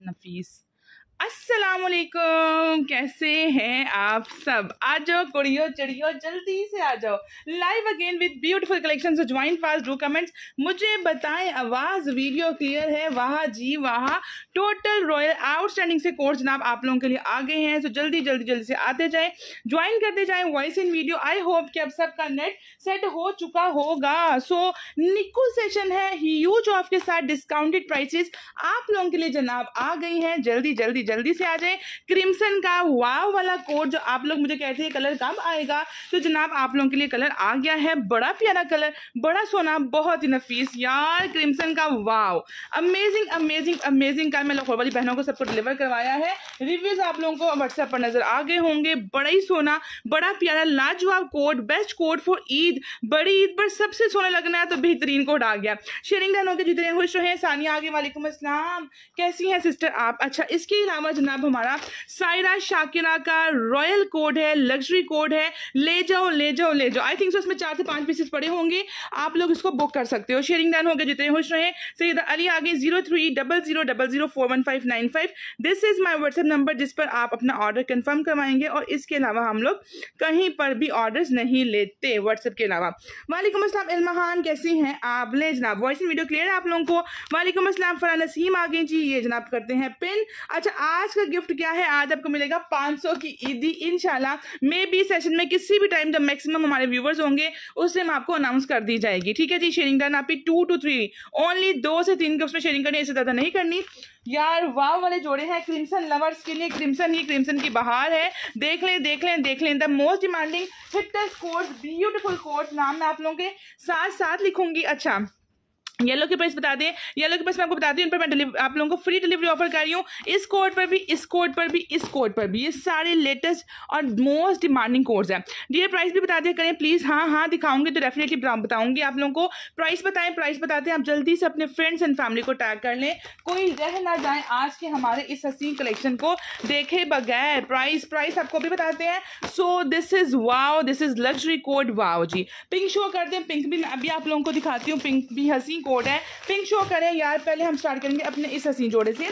nafis असलकुम कैसे हैं आप सब आ जाओ कुड़ियों चिड़ियो जल्दी से आ जाओ live again with beautiful collection so join fast do comments मुझे बताएं आवाज़ वीडियो क्लियर है वाह जी वाह टोटल रॉयल आउटस्टैंडिंग से कोर्स जनाब आप लोगों के लिए आ गए हैं सो so, जल्दी जल्दी जल्दी से आते जाए ज्वाइन करते जाए voice in video I hope कि अब सबका नेट सेट हो चुका होगा सो निको सेशन है ह्यूज ऑफ के साथ डिस्काउंटेड प्राइसेस आप लोगों के लिए जनाब आ गई हैं जल्दी जल्दी जल्दी जल्दी से आ जाए क्रिमसन का वाव वाला कोट जो आप लोग मुझे कहते हैं कलर कब आएगा तो जनाब आप लोगों के लिए कलर आ गया है बड़ा प्यारा कलर बड़ा सोना बहुत ही नफीस यार क्रिमसन का वाव अमेजिंग अमेजिंग अमेजिंग का मैं लाहौर वाली बहनों को सबको डिलीवर करवाया है रिव्यूज आप लोगों को व्हाट्सएप पर नजर आ गए होंगे बड़ा ही सोना बड़ा प्यारा लाजवाब coat best coat for Eid बड़ी ईद पर सबसे सोना लगना है तो बेहतरीन कोट आ गया शेरिंग बहनों के जितने खुश रहे सानिया आगे वाले असलम कैसी हैं सिस्टर आप अच्छा इसके अलावा जनाब हमारा सायरा शाकिरा का रॉयल कोड है लग्जरी कोड है ले जाओ ले जाओ ले जाओ आई थिंक सो इसमें चार से पांच पीसेस पड़े होंगे आप लोग इसको बुक कर सकते हो शेयरिंग डन हो गए जितने खुश रहे सैदा अली आगे zero three double zero double zero four one five nine five this is my WhatsApp number जिस पर आप अपना ऑर्डर कन्फर्म करवाएंगे और इसके अलावा हम लोग कहीं पर भी ऑर्डर नहीं लेते व्हाट्सएप के अलावा वालेकुम असलम इल्माहान कैसी हैं आप ले जनाब वॉइस वीडियो क्लियर है आप लोगों को वालेकुम असलम फरा नसीम आ गई जी ये जनाब करते हैं पिन अच्छा अच्छा आज का गिफ्ट क्या है आज आपको मिलेगा 500 की ईदी इनशाला मे बी सेशन में किसी भी टाइम जब मैक्सिमम हमारे व्यूवर्स होंगे उस टाइम आपको अनाउंस कर दी जाएगी ठीक है जी शेयरिंग करना आपकी टू टू थ्री ओनली दो से तीन गिफ्ट में शेयरिंग करनी इससे ज़्यादा नहीं करनी यार वाव वाले जोड़े हैं क्रिम्सन लवर्स के लिए क्रिम्सन ही क्रिम्सन की बहार है देख लें देख लें देख लें the most demanding hittest course beautiful course नाम मैं आप लोगों के साथ साथ लिखूंगी अच्छा येलो के प्राइस बता दें येलो के प्राइस मैं आपको बता दी उन पर मैं डिलीवरी आप लोगों को फ्री डिलीवरी ऑफर कर रही हूँ इस कोड पर भी इस कोड पर भी इस कोड पर भी ये सारे लेटेस्ट और मोस्ट डिमांडिंग कोड्स हैं जी प्राइस भी बता दिया करें प्लीज़ हाँ हाँ दिखाऊंगी तो डेफिनेटली बताऊंगी आप लोगों को प्राइस बताएं प्राइस बताते हैं आप जल्दी से अपने फ्रेंड्स एंड फैमिली को टैग कर लें कोई रह ना जाए आज के हमारे इस हसीन कलेक्शन को देखे बगैर प्राइस प्राइस आपको भी बताते हैं so this is wow this is luxury code wow जी पिंक शो करते हैं पिंक भी अभी आप लोगों को दिखाती हूँ पिंक भी हसीन कोड है पिंक शो करें यार पहले हम स्टार्ट करेंगे अपने इस हसीन जोड़े से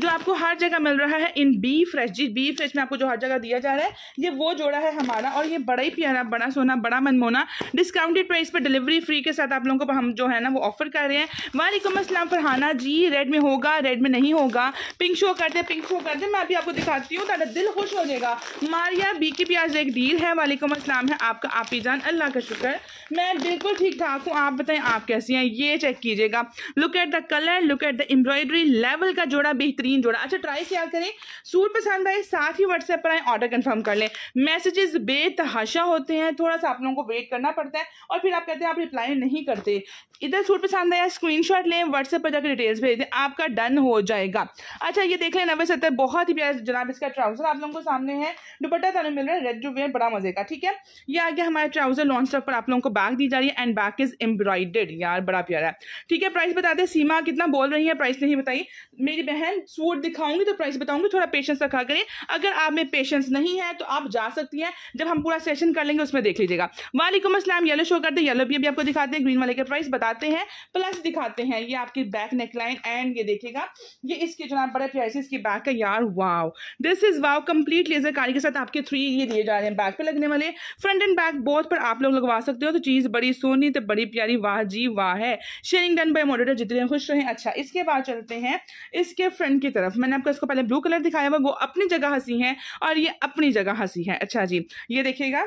जो आपको हर जगह मिल रहा है इन बी फ्रेश जी बी फ्रेश में आपको जो हर जगह दिया जा रहा है ये वो जोड़ा है हमारा और ये बड़ा ही प्यारा बड़ा सोना बड़ा मनमोना डिस्काउंटेड प्राइस पर डिलीवरी फ्री के साथ आप लोगों को हम जो है ना वो ऑफर कर रहे हैं वालेकुम असलम फरहाना जी रेड में होगा रेड में नहीं होगा पिंक शो करते पिंक शो करते मैं अभी आपको दिखाती हूँ ताकि दिल खुश हो जाएगा मारिया बी की प्याज एक डील है वालेकुम असलम है आपका आपी जान अल्लाह का शुक्र मैं बिल्कुल ठीक ठाक हूँ आप बताएं आप कैसी हैं ये चेक चेक कीजिएगा look at the colour look at the embroidery level का जोड़ा बेहतरीन जोड़ा अच्छा ट्राई क्या करें सूट पसंद आए साथ ही व्हाट्सएप पर आए ऑर्डर कन्फर्म कर लें मैसेजेस बेतहाशा होते हैं थोड़ा सा आप लोगों को वेट करना पड़ता है और फिर आप कहते हैं आप रिप्लाई नहीं करते इधर सूट पसंद आया स्क्रीन लें व्हाट्सएप पर जाकर डिटेल्स भेज दें आपका डन हो जाएगा अच्छा ये देख लें नब्बे सत्तर बहुत ही प्यार जनाब इसका ट्राउजर आप लोगों को सामने है दुपट्टा थानू मिल रहा है रेड जो वेयर बड़ा मजे का ठीक है ये आगे हमारे ट्राउजर लॉन्च पर आप लोगों को बैग दी जा रही है एंड बैक इज एम्ब्रॉयडेड यार बड़ा प्यारा है ठीक है प्राइस बता दे सीमा कितना बोल रही है प्राइस नहीं बताई मेरी बहन सूट दिखाऊंगी तो प्राइस बताऊंगी थोड़ा पेशेंस रखा करिए अगर आप में पेशेंस नहीं है तो आप जा सकती हैं जब हम पूरा सेशन कर लेंगे उसमें देख लीजिएगा वालेकुम असलम येलो शो करते येलो भी अभी आपको दिखाते हैं ग्रीन वाले के प्राइस बताते हैं प्लस दिखाते हैं ये आपकी बैक नेकलाइन एंड ये देखिएगा ये इसके जनाब बड़े प्राइस इसकी बैक है यार wow this is wow complete laser कार्य के साथ आपके थ्री ये दिए जा रहे हैं बैक पे लगने वाले फ्रंट एंड बैक बोथ पर आप लोग लगवा सकते हो तो चीज़ बड़ी सोनी तो बड़ी प्यारी वाह जी वाह है शेयरिंग डन बाय मॉडरेटर जितने खुश रहे अच्छा इसके बाद चलते हैं इसके फ्रंट की तरफ मैंने आपको इसको पहले ब्लू कलर दिखाया हुआ वो अपनी जगह हंसी है और ये अपनी जगह हंसी है अच्छा जी ये देखिएगा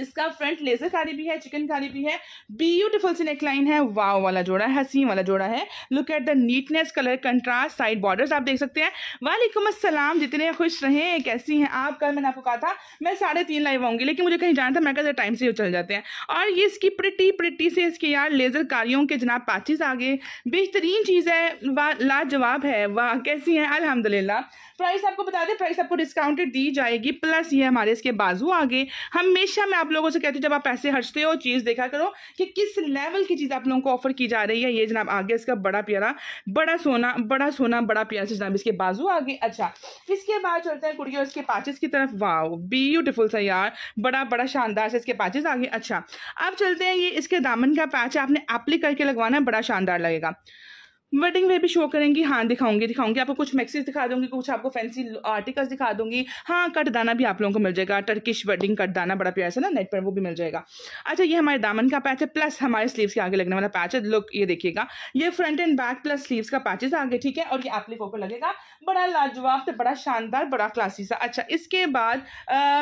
इसका फ्रंट लेजर कारी भी है चिकन कारी भी है ब्यूटीफुल सी नेकलाइन है वाव वाला जोड़ा है हसीन वाला जोड़ा है look at the neatness colour contrast side borders आप देख सकते हैं वालेकुम असलम जितने खुश रहे कैसी हैं आप कल मैंने आपको कहा था मैं साढ़े तीन लाइव आऊँगी लेकिन मुझे कहीं जाना था मैं कहते टाइम से चल जाते हैं और ये इसकी प्रिटी प्रिटी से इसके यार लेजर कारियों के जनाब पाचिस आ गए बेहतरीन चीज़ है वाह लाजवाब है वाह कैसी हैं अलहमदिल्ला प्राइस आपको बता दें प्राइस आपको डिस्काउंटेड दी जाएगी प्लस ये हमारे इसके बाजू आगे हमेशा मैं आप लोगों से कहती हूँ जब आप पैसे हर्चते हो चीज़ देखा करो कि किस लेवल की चीज़ आप लोगों को ऑफर की जा रही है ये जनाब आगे इसका बड़ा प्यारा बड़ा सोना बड़ा सोना बड़ा प्यारा से जनाब इसके बाजू आगे अच्छा इसके बाद चलते हैं कुड़ियों इसके पाचिस की तरफ वाह ब्यूटिफुल सा यार बड़ा बड़ा शानदार से इसके पाचिस आगे अच्छा अब चलते हैं ये इसके दामन का पैच आपने अप्ली करके लगवाना बड़ा शानदार लगेगा वेडिंग में भी शो करेंगी हाँ दिखाऊंगी दिखाऊंगी आपको कुछ मैक्सीज दिखा दूंगी कुछ आपको फैंसी आर्टिकल्स दिखा दूंगी हाँ कट दाना भी आप लोगों को मिल जाएगा टर्किश वेडिंग कट दाना बड़ा प्यार से ना नेट पर वो भी मिल जाएगा अच्छा ये हमारे दामन का पैच है प्लस हमारे स्लीवस के आगे लगने वाला पैच है लुक ये देखिएगा ये front and back plus sleeves का पैचेस आगे ठीक है और ये आप लोगों को लगेगा बड़ा लाजवाब बड़ा शानदार बड़ा क्लासी सा अच्छा इसके बाद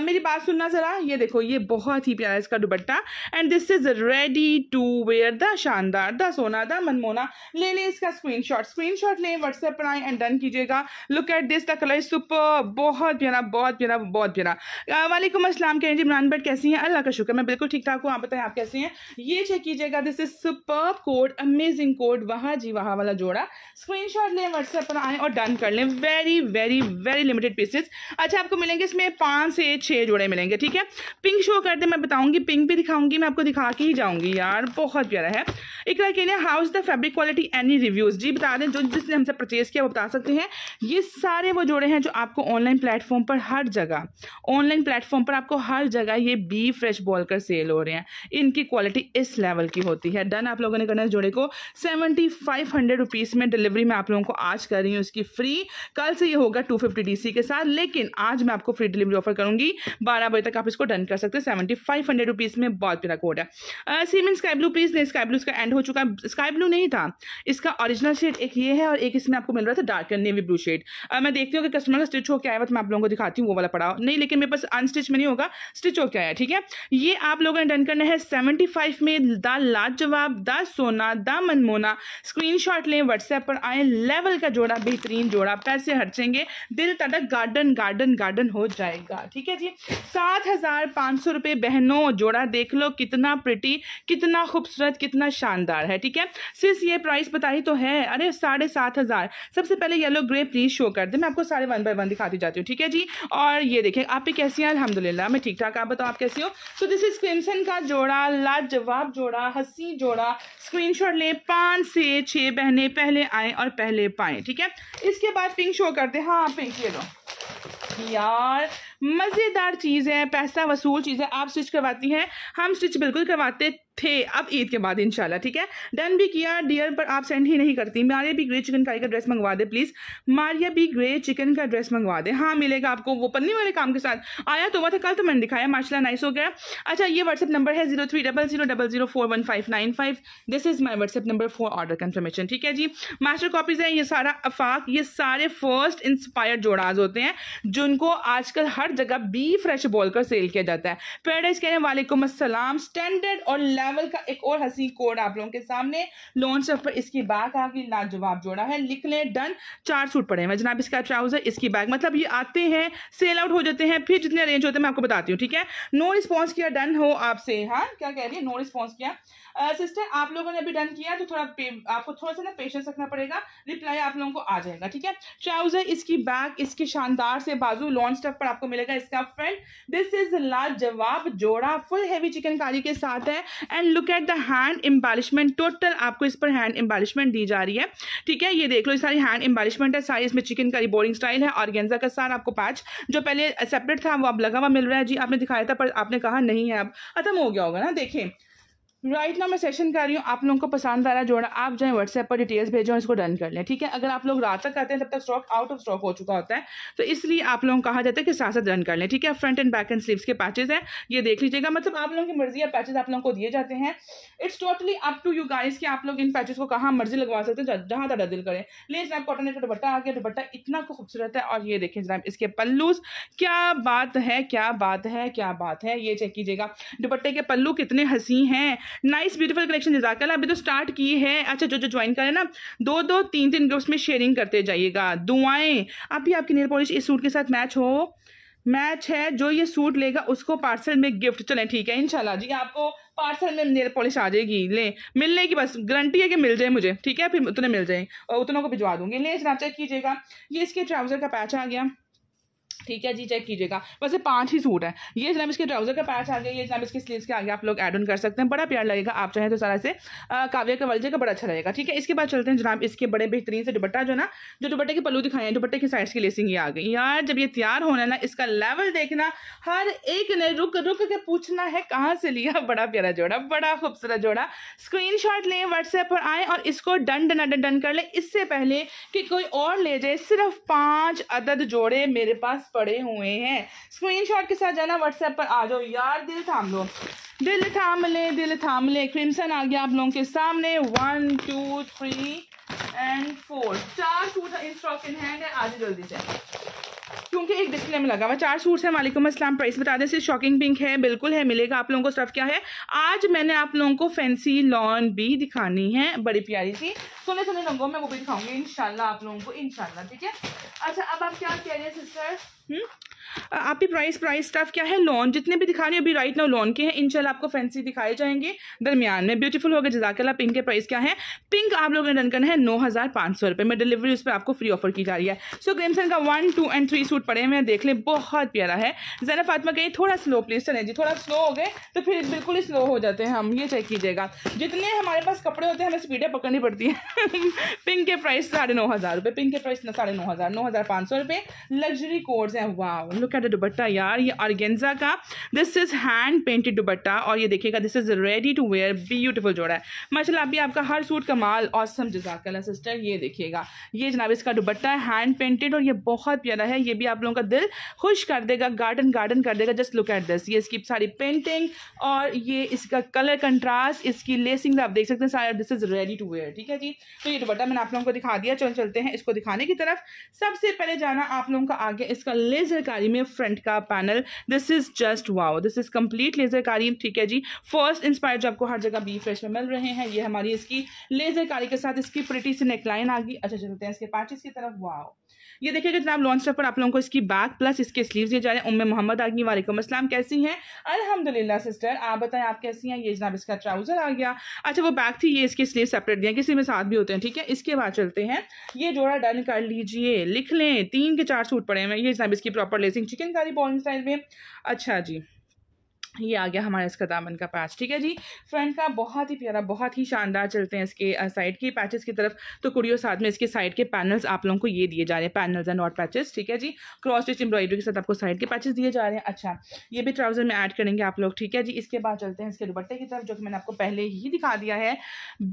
मेरी बात सुनना ज़रा ये देखो ये बहुत ही प्यारा इसका dupatta and this is ready to wear the शानदार द सोना द मनमोना ले ले इसका स्क्रीनशॉट स्क्रीनशॉट लें व्हाट्सएप पर आए एंड डन कीजिएगा look at this the colour super बहुत प्यारा बहुत प्यारा बहुत प्यारा वालेकुम असलम कहें जी इमरान भट्ट कैसी हैं अल्लाह का शुक्र मैं बिल्कुल ठीक ठाक हूँ आप बताएं आप कैसे हैं ये चेक कीजिएगा this is super code amazing code वहाँ जी वहाँ वाला जोड़ा स्क्रीन शॉट लें व्हाट्सएप पर आएँ और डन कर लें very very very limited pieces अच्छा आपको मिलेंगे इसमें पाँच से छः जोड़े मिलेंगे ठीक है पिंक शो कर दें मैं बताऊँगी पिंक भी दिखाऊँगी मैं आपको दिखा के ही जाऊँगी यार बहुत प्यारा है इकरा के लिए house the fabric quality any review videos जी बता दें जो जिसने हमसे परचेज़ किया वो बता सकते हैं ये सारे वो जोड़े हैं जो आपको ऑनलाइन प्लेटफॉर्म पर हर जगह ऑनलाइन प्लेटफॉर्म पर आपको हर जगह ये बी फ्रेश बॉल कर सेल हो रहे हैं इनकी क्वालिटी इस लेवल की होती है डन आप लोगों ने करना इस जोड़े को सेवेंटी फाइव हंड्रेड रुपीज़ में डिलीवरी मैं आप लोगों को आज कर रही हूँ इसकी फ्री कल से ये होगा टू फिफ्टी डी सी के साथ लेकिन आज मैं आपको फ्री डिलीवरी ऑफर करूंगी बारह बजे तक आप इसको डन कर सकते हैं सेवेंटी फाइव हंड्रेड रुपीज़ में बहुत प्यारा कोड है सीमेंट स्काई ब्लू पीस नहीं स्काई ब्लू इसका एंड हो चुका है स्काई ब्लू नहीं था इसका ऑरिजिनल ओरिजिनल शेड एक ये है और एक इसमें आपको मिल रहा था dark and navy blue shade अब मैं देखती हूँ कि कस्टमर का स्टिच होकर आया हुआ तो मैं आप लोगों को दिखाती हूँ वो वाला पड़ा नहीं लेकिन मेरे पास अनस्टिच में नहीं होगा स्टिच होकर आया ठीक है ये आप लोगों ने डन करना है सेवेंटी में द लाजवाब द सोना द मनमोना स्क्रीन लें व्हाट्सएप पर आए लेवल का जोड़ा बेहतरीन जोड़ा पैसे हर्चेंगे दिल तड़क गार्डन गार्डन गार्डन हो जाएगा ठीक है जी सात हजार पाँच सौ रुपये बहनों जोड़ा देख लो कितना प्रिटी कितना खूबसूरत कितना शानदार है ठीक है सिर्फ ये प्राइस बताई तो है अरे साढ़े सात हज़ार सबसे पहले येलो ग्रे प्लीज़ शो कर दे मैं आपको सारे वन बाय वन दिखाती जाती हूँ ठीक है जी और ये देखें आप भी कैसी हैं अलहमदिल्ला मैं ठीक ठाक आप बताओ आप कैसी हो सो दिस इज क्रिमसन का जोड़ा लाजवाब जोड़ा हंसी जोड़ा स्क्रीन शॉट लें पाँच से छः बहने पहले आए और पहले पाए ठीक है इसके बाद पिंक शो करते हैं हाँ पिंक ये लो यार मज़ेदार चीज़ है पैसा वसूल चीज़ है आप स्टिच करवाती हैं हम स्टिच बिल्कुल करवाते थे अब ईद के बाद इंशाल्लाह ठीक है डन भी किया डियर पर आप सेंड ही नहीं करती मारिया भी ग्रे चिकन का ड्रेस मंगवा दे प्लीज़ मारिया भी ग्रे चिकन का ड्रेस मंगवा दे हाँ मिलेगा आपको वो पन्नी वाले काम के साथ आया तो हुआ था कल तो मैंने दिखाया माशाला नाइस हो गया अच्छा ये व्हाट्सअप नंबर है zero three double zero double zero four one five nine five this is my WhatsApp number for order confirmation ठीक है जी मास्टर कॉपीज़ हैं ये सारा अफाक ये सारे फर्स्ट इंस्पायर जोड़ाज होते हैं जिनको आजकल हर जगह बी फ्रेश बोलकर सेल किया जाता है पेराडाइज कहने वालेकुम असलम स्टैंडर्ड और लेवल का एक और हसी कोड आप लोगों के सामने लोन सर्फ पर इसकी बैग काफी लाजवाब जोड़ा है लिख लें डन चार सूट पड़े हैं जनाब इसका ट्राउजर इसकी बैग मतलब ये आते हैं सेल आउट हो जाते हैं फिर जितने अरेंज होते हैं मैं आपको बताती हूँ ठीक है नो रिस्पॉन्स किया डन हो आपसे हाँ क्या कह रही है नो रिस्पॉन्स किया सिस्टर uh, आप लोगों ने अभी डन किया तो थोड़ा आपको थोड़ा सा ना पेशेंस रखना पड़ेगा रिप्लाई आप लोगों को आ जाएगा ठीक है ट्राउजर इसकी बैक इसके शानदार से बाजू लॉन्च स्टफ पर आपको मिलेगा इसका फ्रंट दिस इज लाजवाब जोड़ा फुल हैवी चिकनकारी के साथ है and look at the hand embellishment total आपको इस पर हैंड एम्बालिशमेंट दी जा रही है ठीक है ये देख लो सारी हैंड एम्बालिशमेंट है सारी इसमें चिकन करी बोरिंग स्टाइल है और गेंजा का सार आपको पैच जो पहले सेपरेट था वो अब लगा हुआ मिल रहा है जी आपने दिखाया था पर आपने कहा नहीं है अब खत्म हो गया होगा ना देखें राइट ना मैं सेशन कर रही हूँ आप लोगों को पसंद आ रहा है जोड़ा आप जाए व्हाट्सएप पर डिटेल्स भेजो इसको डन कर लें ठीक है अगर आप लोग रात तक आते हैं तब तक स्टॉक आउट ऑफ स्टॉक हो चुका होता है तो इसलिए आप लोगों को कहा जाता है कि साथ साथ डन कर लें ठीक है front and back and sleeves के पैचेज हैं ये देख लीजिएगा मतलब आप लोगों की मर्जी है पैचेज आप लोगों को दिए जाते हैं it's totally up to you guys कि आप लोग इन पैचेज को कहाँ मर्जी लगवा सकते हैं जहाँ तक दिल करें लेकिन जनाब कॉटन का दुपट्टा आ गया दुपट्टा इतना खूबसूरत है और ये देखें जनाब इसके पल्लूज क्या बात है क्या बात है क्या बात है ये चेक कीजिएगा दुपट्टे के पल्लू कितने हंसी हैं नाइस ब्यूटीफुल कलेक्शन जजाकल अभी तो स्टार्ट की है अच्छा जो जो ज्वाइन करें ना दो दो तीन तीन ग्रुप्स में शेयरिंग करते जाइएगा दुआएं अभी आपकी नेल पॉलिश इस सूट के साथ मैच हो मैच है जो ये सूट लेगा उसको पार्सल में गिफ्ट चलें ठीक है इनशाला जी आपको पार्सल में नेल पॉलिश आ जाएगी ले मिलने की बस गारंटी है कि मिल जाए मुझे ठीक है फिर उतने मिल जाए और उतनों को भिजवा दूंगी ले चेक कीजिएगा ये इसके ट्राउज़र का पैच आ गया ठीक है जी चेक कीजिएगा वैसे पांच ही सूट है ये जनाब इसके ट्राउजर का पैच आ गया ये जनाब इसके स्लीव्स के आगे आप लोग ऐड ऑन कर सकते हैं बड़ा प्यार लगेगा आप चाहें तो सारा से काव्य का वलजे का बड़ा अच्छा लगेगा ठीक है इसके बाद चलते हैं जनाब इसके बड़े बेहतरीन से दुपट्टा जो ना जो दुपट्टे के पल्लू दिखाए हैं दुपट्टे की साइड की लेसिंग ये आ गई यार जब ये तैयार होना ना इसका लेवल देखना हर एक ने रुक रुक के पूछना है कहाँ से लिया बड़ा प्यारा जोड़ा बड़ा खूबसूरत जोड़ा स्क्रीन शॉट लें व्हाट्सएप पर आए और इसको डन डन डन डन कर लें इससे पहले कि कोई और ले जाए सिर्फ पाँच अदद जोड़े मेरे पास पास पड़े हुए हैं स्क्रीनशॉट के साथ जाना व्हाट्सएप पर आ जाओ यार दिल थाम लो दिल थाम ले दिल थाम ले क्रिमसन आ गया आप लोगों के सामने one two three and four चार suit in stock in hand है आज जल्दी से क्योंकि एक डिस्प्ले में लगा हुआ चार सूट्स है वालेकुम इस्लाम प्राइस बता दें सिर्फ शॉकिंग पिंक है बिल्कुल है मिलेगा आप लोगों को स्टफ़ क्या है आज मैंने आप लोगों को फैंसी लॉन भी दिखानी है बड़ी प्यारी सी सोने सोने रंगों में वो भी दिखाऊंगी इन आप लोगों को इनशाला ठीक है अच्छा अब आप क्या कह रहे हैं सिस्टर हुँ? हम्म? आपकी प्राइस प्राइस स्टाफ क्या है लॉन जितने भी दिखा रहे हैं अभी राइट नाउ लॉन के हैं इनशाला आपको फैंसी दिखाए जाएंगे दरमियान में ब्यूटीफुल हो गए जजाकला पिंक के प्राइस क्या है पिंक आप लोगों ने डन करना है नौ हज़ार पाँच सौ रुपये में डिलीवरी उस पर आपको फ्री ऑफर की जा रही है सो so, ग्रेमसन का one two and three suit पड़े हुए हैं देख लें बहुत प्यारा है जरा फातमा कहिए थोड़ा स्लो प्लीज चलें जी थोड़ा स्लो हो गए तो फिर बिल्कुल ही स्लो हो जाते हैं हम ये चेक कीजिएगा जितने हमारे पास कपड़े होते हैं हमें स्पीडें पकड़नी पड़ती हैं पिंक के प्राइस साढ़े नौ हज़ार पिंक के प्राइस साढ़े नौ हज़ार नौ हज़ार पाँच सौ रुपये लग्जरी कोर्स हैं वाह लुक एट द दुबट्टा यार ये ऑर्गेन्जा का this is hand painted dupatta और ये देखिएगा this is ready to wear beautiful जोड़ा है माशाल्लाह अभी आपका हर सूट का कमाल औसम जजाकला सिस्टर ये देखिएगा ये जनाब इसका दुबट्टा है हैंड पेंटेड और ये बहुत प्यारा है ये भी आप लोगों का दिल खुश कर देगा गार्डन गार्डन कर देगा जस्ट लुक एट दिस ये इसकी सारी पेंटिंग और ये इसका कलर कंट्रास्ट इसकी लेसिंग आप देख सकते हैं सारा this is ready to wear ठीक है जी तो ये दुबट्टा मैंने आप लोगों को दिखा दिया चल चलते हैं इसको दिखाने की तरफ सबसे पहले जाना आप लोगों का आगे इसका लेजर कारी एल्यूमिनियम फ्रंट का panel this is just wow this is complete laser कारी ठीक है जी फर्स्ट इंस्पायर जो आपको हर जगह बी फ्रेश में मिल रहे हैं ये हमारी इसकी लेजर कारी के साथ इसकी प्रिटी सी नेकलाइन आ गई अच्छा चलते हैं इसके पार्टीज की तरफ वाओ ये देखिएगा जनाब लॉन्च पर आप लोगों को इसकी बैक प्लस इसके स्लीव दिए जा रहे हैं उम्मे मोहम्मद आगी वालेकुम असलम कैसी हैं अल्हम्दुलिल्लाह सिस्टर आप बताएं आप कैसी हैं ये जनाब इसका ट्राउजर आ गया अच्छा वो बैक थी ये इसके स्लीव सेपरेट दिया किसी में साथ भी होते हैं ठीक है इसके बाद चलते हैं ये जोड़ा डन कर लीजिए लिख लें तीन के चार सूट पड़े हुए ये जनाब इसकी प्रॉपर लेसिंग चिकन चिकनकारी बॉर्न स्टाइल में अच्छा जी ये आ गया हमारा इसका दामन का पैच ठीक है जी फ्रंट का बहुत ही प्यारा बहुत ही शानदार चलते हैं इसके साइड के पैचेस की तरफ तो कुड़ियों साथ में इसके साइड के पैनल्स आप लोगों को ये दिए जा रहे हैं पैनल्स एंड नॉट पैचेस ठीक है जी क्रॉस स्टिच एम्ब्रॉयडरी के साथ आपको साइड के पैचेस दिए जा रहे हैं अच्छा ये भी ट्राउजर में ऐड करेंगे आप लोग ठीक है जी इसके बाद चलते हैं इसके दुपट्टे की तरफ जो कि मैंने आपको पहले ही दिखा दिया है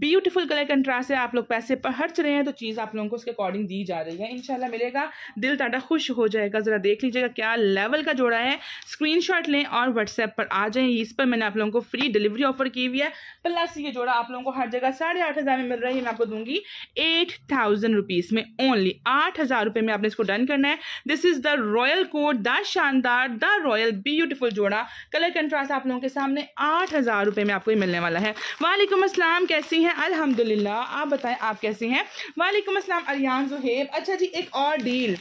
ब्यूटीफुल कलर कंट्रास्ट है आप लोग पैसे पर हर्च रहे हैं तो चीज़ आप लोगों को उसके अकॉर्डिंग दी जा रही है इनशाला मिलेगा दिल टाटा खुश हो जाएगा ज़रा देख लीजिएगा क्या लेवल का जोड़ा है स्क्रीन लें और व्हाट्सएप पर आ जाएं इस पर मैंने आप लोगों को फ्री डिलीवरी ऑफर की हुई है प्लस ये जोड़ा आप लोगों को हर जगह साढ़े आठ हज़ार में मिल रहा है मैं आपको दूंगी एट थाउजेंड रुपीज़ में ओनली आठ हज़ार रुपये में आपने इसको डन करना है this is the royal coat the शानदार द रॉयल ब्यूटिफुल जोड़ा कलर कंट्रास्ट आप लोगों के सामने आठ हज़ार रुपये में आपको ये मिलने वाला है वालेकुम असलम कैसी हैं अल्हम्दुलिल्लाह आप बताएं आप कैसी हैं वालेकुम असलम अरियान जोहेब अच्छा जी एक और deal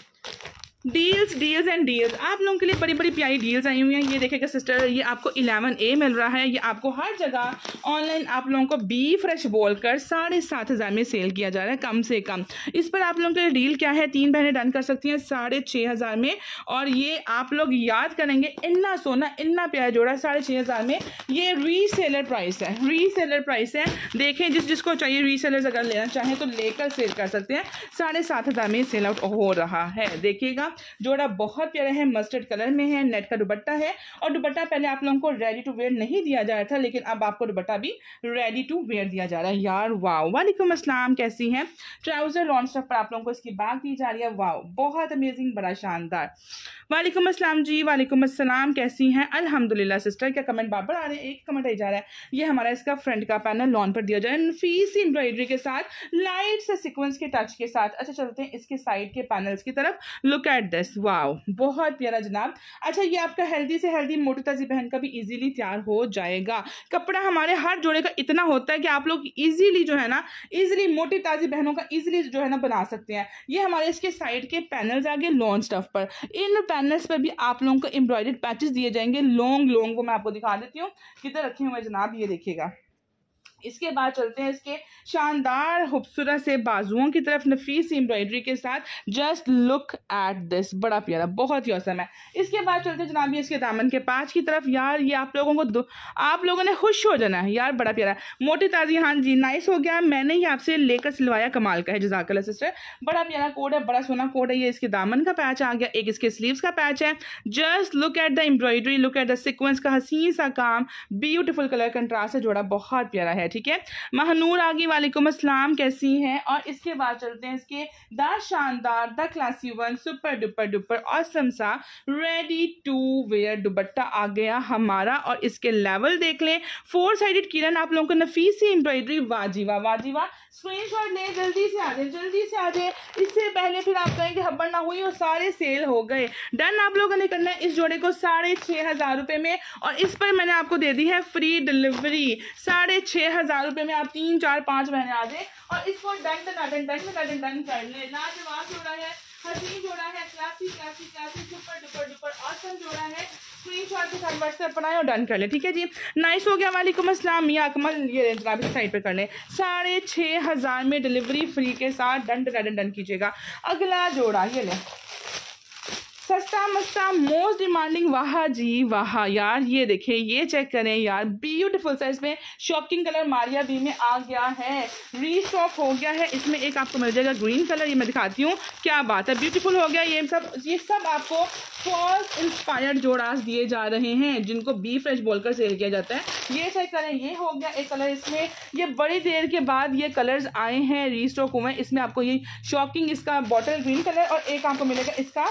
deals deals and deals आप लोगों के लिए बड़ी बड़ी प्यारी डील्स आई हुई हैं ये देखेगा सिस्टर ये आपको इलेवन ए मिल रहा है ये आपको हर जगह ऑनलाइन आप लोगों को बी फ्रेश बोल कर साढ़े सात हज़ार में सेल किया जा रहा है कम से कम इस पर आप लोगों के लिए डील क्या है तीन बहनें डन कर सकती हैं साढ़े छः हज़ार में और ये आप लोग याद करेंगे इन्ना सोना इन्ना प्यारा जोड़ा साढ़े छः हज़ार में ये रीसेलर प्राइस है रीसेलर प्राइस है देखें जिस जिसको चाहिए सेलर अगर लेना चाहें तो लेकर सेल कर सकते हैं साढ़े सात हज़ार में सेल आउट हो रहा है देखिएगा का जोड़ा बहुत प्यारा है मस्टर्ड कलर में है नेट का दुबट्टा है और दुबट्टा पहले आप लोगों को रेडी टू वेयर नहीं दिया जा रहा था लेकिन अब आपको दुबट्टा भी रेडी टू वेयर दिया जा रहा है यार वाओ वालेकुम असलम कैसी हैं ट्राउज़र लॉन्च पर आप लोगों को इसकी बात दी जा रही है वाओ बहुत अमेजिंग बड़ा शानदार वालेकुम असलम जी वालेकुम असलम कैसी हैं अलहमदिल्ला सिस्टर क्या कमेंट बाबर आ रहे हैं एक कमेंट आई जा रहा है ये हमारा इसका फ्रंट का पैनल लॉन पर दिया जा रहा है फीस एम्ब्रॉयडरी के साथ लाइट से सिक्वेंस के टच के साथ अच्छा चलते हैं इसके साइड के पैनल्स की तरफ look at at this wow बहुत प्यारा जनाब अच्छा ये आपका हेल्दी से हेल्दी मोटी ताजी बहन का भी इजीली तैयार हो जाएगा कपड़ा हमारे हर जोड़े का इतना होता है कि आप लोग इजीली जो है ना इजीली मोटी ताजी बहनों का इजीली जो है ना बना सकते हैं ये हमारे इसके साइड के पैनल्स आ गए लॉन्ग स्टफ पर इन पैनल्स पर भी आप लोगों को एम्ब्रॉयडेड पैचेस दिए जाएंगे लॉन्ग लॉन्ग वो मैं आपको दिखा देती हूँ किधर रखे हुए जनाब ये देखिएगा इसके बाद चलते हैं इसके शानदार खूबसूरत से बाजुओं की तरफ नफीस एम्ब्रॉयडरी के साथ जस्ट लुक एट दिस बड़ा प्यारा बहुत ही औसम है इसके बाद चलते हैं जनाब ये इसके दामन के पाँच की तरफ यार ये आप लोगों को आप लोगों ने खुश हो जाना है यार बड़ा प्यारा मोटी ताज़ी हाँ जी नाइस हो गया मैंने ही आपसे लेकर सिलवाया कमाल का है जजाकला सिस्टर बड़ा प्यारा कोड है बड़ा सोना कोड है ये इसके दामन का पैच आ गया एक इसके स्लीव का पैच है just look at the embroidery look at the sequence का हसीन सा काम ब्यूटीफुल कलर कंट्रास्ट से जोड़ा बहुत प्यारा है है ठीक है महानूर आगे वालेकुम असलम कैसी हैं और इसके बाद चलते हैं इसके द शानदार the classy one super duper duper और समसा रेडी टू वेयर दुबट्टा आ गया हमारा और इसके लेवल देख लें फोर साइडेड किरण आप लोगों को नफीसी एम्ब्रॉयडरी वाजिवा वाजिवा स्क्रीनशॉट ले जल्दी से आ जाए जल्दी से आ जाए इससे पहले फिर आप कहेंगे हब्बड़ ना हुई और सारे सेल हो गए डन आप लोगों ने करना है इस जोड़े को साढ़े छः हज़ार रुपये में और इस पर मैंने आपको दे दी है फ्री डिलीवरी साढ़े छः हज़ार रुपये में आप तीन चार पाँच महीने आ जाए और इसको done done done done done कर लें लाजवाब जोड़ा है हसीन जोड़ा है classy classy classy super duper duper awesome जोड़ा है स्क्रीनशॉट के साथ व्हाट्सएप बनाए और डन कर ले ठीक है जी नाइस हो गया वालेकुम असलम मियाँ अकमल ये जनाब इस साइड पे कर लें साढ़े छः हज़ार में डिलीवरी फ्री के साथ डन डन डन कीजिएगा अगला जोड़ा ये लें सस्ता मस्ता मोस्ट डिमांडिंग वाह जी वाह यार ये देखें ये चेक करें यार ब्यूटीफुल सा इसमें शॉकिंग कलर मारिया बी में आ गया है रीस्टॉक हो गया है इसमें एक आपको मिल जाएगा ग्रीन कलर ये मैं दिखाती हूँ क्या बात है ब्यूटीफुल हो गया ये सब ये सब आपको फॉल्स इंस्पायर्ड जोड़ास दिए जा रहे हैं जिनको बी फ्रेश बोलकर सेल किया जाता है ये चेक करें ये हो गया एक कलर इसमें ये बड़ी देर के बाद ये कलर्स आए हैं रीस्टॉक हुए इसमें आपको ये शॉकिंग इसका बॉटल ग्रीन कलर और एक आपको मिलेगा इसका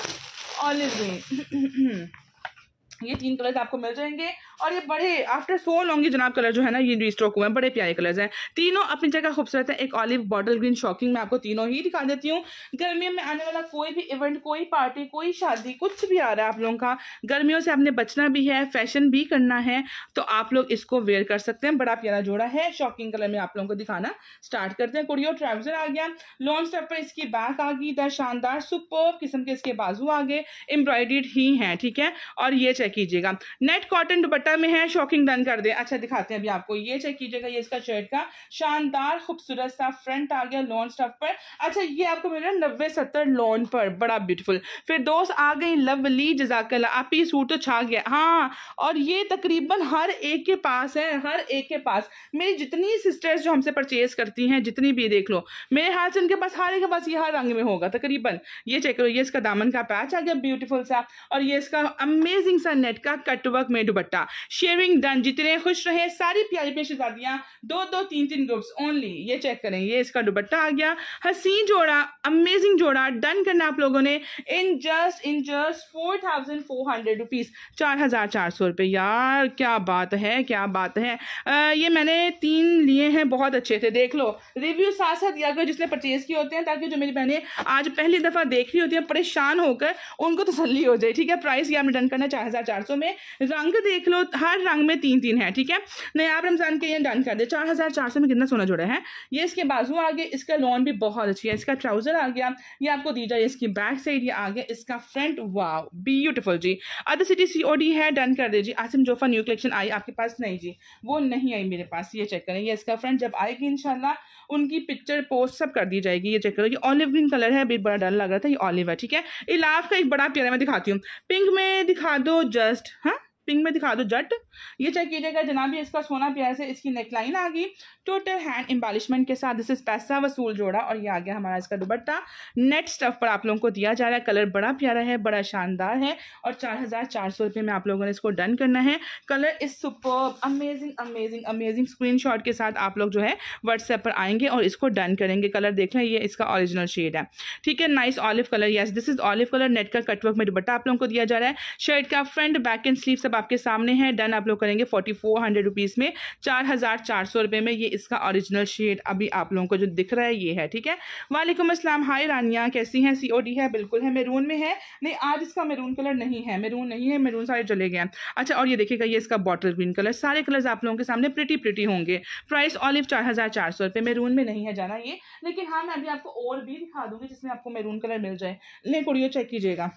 ऑलिव ग्रीन ये तीन कलर्स आपको मिल जाएंगे और ये बड़े आफ्टर सो लॉन्ग ये जनाब कलर जो है ना ये स्टॉक हुए हैं बड़े प्यारे कलर्स हैं तीनों अपनी जगह खूबसूरत है एक ऑलिव बॉटल ग्रीन शॉकिंग मैं आपको तीनों ही दिखा देती हूँ गर्मियों में आने वाला कोई भी इवेंट कोई पार्टी कोई शादी कुछ भी आ रहा है आप लोगों का गर्मियों से आपने बचना भी है फैशन भी करना है तो आप लोग इसको वेयर कर सकते हैं बड़ा प्यारा जोड़ा है शॉकिंग कलर में आप लोगों को दिखाना स्टार्ट करते हैं कुड़ियों ट्राउजर आ गया लॉन्ग स्टेप पर इसकी बैक आ गई इधर शानदार सुपर किस्म के इसके बाजू आ गए एम्ब्रॉयडर्ड ही हैं ठीक है और ये चेक कीजिएगा नेट कॉटन दुपट्टा दुपट्टा में है शॉकिंग डन कर दे अच्छा दिखाते हैं अभी आपको ये चेक कीजिएगा ये इसका शर्ट का शानदार खूबसूरत सा फ्रंट आ गया लॉन स्टफ पर अच्छा ये आपको मिल रहा है नब्बे सत्तर लॉन पर बड़ा ब्यूटीफुल फिर दोस्त आ गई लवली जजाकला आप ये सूट तो छा गया हाँ और ये तकरीबन हर एक के पास है हर एक के पास मेरी जितनी सिस्टर्स जो हमसे परचेज करती हैं जितनी भी देख लो मेरे हाथ से उनके पास हर एक के पास ये हर रंग में होगा तकरीबन ये चेक करो ये इसका दामन का पैच आ गया ब्यूटीफुल सा और ये इसका अमेजिंग सा नेट का कटवर्क में दुपट्टा शेयरिंग डन जितने खुश रहे सारी प्यारी प्यारी शहजादियाँ दो दो तीन तीन ग्रुप्स ओनली ये चेक करें ये इसका दुबट्टा आ गया हसीन जोड़ा अमेजिंग जोड़ा डन करना आप लोगों ने in just in just four thousand four hundred rupees चार हज़ार चार सौ रुपये यार क्या बात है क्या बात है आ, ये मैंने तीन लिए हैं बहुत अच्छे थे देख लो रिव्यू साथ साथ दिया करो जिसने परचेज़ किए होते हैं ताकि जो मेरी बहनें आज पहली दफ़ा देख रही होती हैं परेशान होकर उनको तसली हो जाए ठीक है प्राइस ये आपने डन करना चार हज़ार चार सौ में रंग देख लो हर रंग में तीन तीन है ठीक है नयाब रमज़ान के ये डन कर दे चार हज़ार चार सौ में कितना सोना जुड़ा है ये इसके बाजू आ गए इसका लॉन भी बहुत अच्छी है इसका ट्राउज़र आ गया ये आपको दी जाए इसकी बैक साइड ये आ गया इसका फ्रंट वाव ब्यूटिफुल जी अदर सिटी सी ओडी है डन कर दे जी आसिम जोफा न्यू कलेक्शन आई आपके पास नहीं जी वो नहीं आई मेरे पास ये चेक करें ये इसका फ्रंट जब आएगी इनशाला उनकी पिक्चर पोस्ट सब कर दी जाएगी ये चेक करो ये ऑलिव ग्रीन कलर है अभी बड़ा डर लग रहा था ये ऑलिव है ठीक है इलाफ का एक बड़ा प्यारा मैं दिखाती हूँ पिंक में दिखा दो जस्ट हाँ पिंक में दिखा दो जट ये चेक कीजिएगा जनाब ये इसका सोना प्यार से इसकी नेकलाइन आ गई टोटल हैंड एम्बालिशमेंट के साथ दिस इज पैसा वसूल जोड़ा और ये आ गया हमारा इसका दुबट्टा नेट स्टफ पर आप लोगों को दिया जा रहा है कलर बड़ा प्यारा है बड़ा शानदार है और चार हज़ार चार सौ में आप लोगों ने इसको डन करना है colour is super amazing amazing amazing screen के साथ आप लोग जो है व्हाट्सएप पर आएंगे और इसको डन करेंगे कलर देख रहे हैं ये इसका ऑरिजिनल शेड है ठीक है nice olive colour yes this is olive colour net का कटवर्क में दुबट्टा आप लोगों को दिया जा रहा है शर्ट का फ्रंट बैक एंड स्लीव सब आपके सामने है डन आप लोग करेंगे फोर्टी फोर हंड्रेड रुपीज़ में चार हज़ार चार सौ रुपए में ये इसका ओरिजिनल शेड अभी आप लोगों को जो दिख रहा है ये है ठीक है वालेकुम असलम हाय रानिया कैसी हैं सी है बिल्कुल है मेरून में है नहीं आज इसका मेरून कलर नहीं है मेरून नहीं है मेरून सारे चले गए अच्छा और ये देखिएगा ये इसका बॉटल ग्रीन कलर सारे कलर्स आप लोगों के सामने प्रिटी प्रिटी होंगे प्राइस ऑलिव चार हज़ार चार सौ रुपए मेरून में नहीं है जाना ये लेकिन हाँ मैं अभी आपको और भी दिखा दूंगी जिसमें आपको मेरून कलर मिल जाए नहीं कुड़ियों चेक कीजिएगा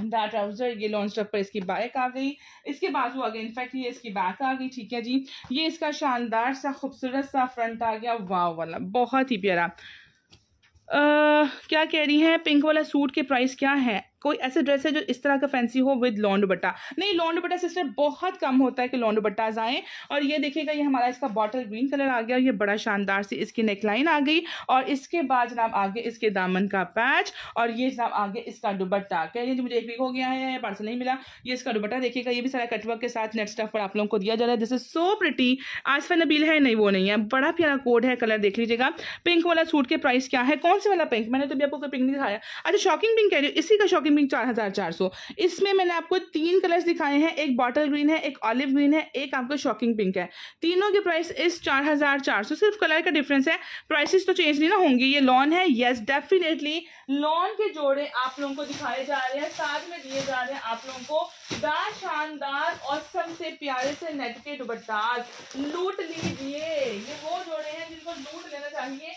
द ट्राउज़र ये लॉन्च टॉप पर इसकी बैक आ गई इसके बाजू आ गई इनफैक्ट ये इसकी बैक आ गई ठीक है जी ये इसका शानदार सा खूबसूरत सा फ्रंट आ गया वाव वाला बहुत ही प्यारा आ, क्या कह रही हैं पिंक वाला सूट के प्राइस क्या है कोई ऐसे ड्रेस है जो इस तरह का फैंसी हो विद लॉन्ड बट्टा नहीं लॉन्ड बट्टा सिस्टर बहुत कम होता है कि लॉन्ड बट्टाज आए और ये देखिएगा ये हमारा इसका बॉटल ग्रीन कलर आ गया और ये बड़ा शानदार सी इसकी नेकलाइन आ गई और इसके बाद जनाब आगे इसके दामन का पैच और ये जनाब आगे इसका दुबट्टा कह रही मुझे एक वीक हो गया है पार्सल नहीं मिला ये इसका दुबट्टा देखिएगा ये भी सारा कटवर्क के साथ नेट स्टफ पर आप लोगों को दिया जा रहा है this is so pretty Asifa Nabeel है नहीं वो नहीं है बड़ा प्यारा कोड है कलर देख लीजिएगा पिंक वाला सूट के प्राइस क्या है कौन से वाला पिंक मैंने तो भी आपको पिंक नहीं दिखाया अच्छा शॉकिंग पिंक कह रही हूँ इसी का शॉकिंग गेमिंग चार हज़ार चार सौ इसमें मैंने आपको तीन कलर्स दिखाए हैं एक बॉटल ग्रीन है एक ऑलिव ग्रीन है एक आपको शॉकिंग पिंक है तीनों की प्राइस इस चार हज़ार चार सौ सिर्फ कलर का डिफरेंस है प्राइसेस तो चेंज नहीं ना होंगी ये लॉन है येस डेफिनेटली लॉन के जोड़े आप लोगों को दिखाए जा रहे हैं साथ में दिए जा रहे हैं आप लोगों को दार शानदार और सबसे प्यारे से नेट के दुपट्टाज लूट लीजिए ये वो जोड़े हैं जिनको लूट लेना चाहिए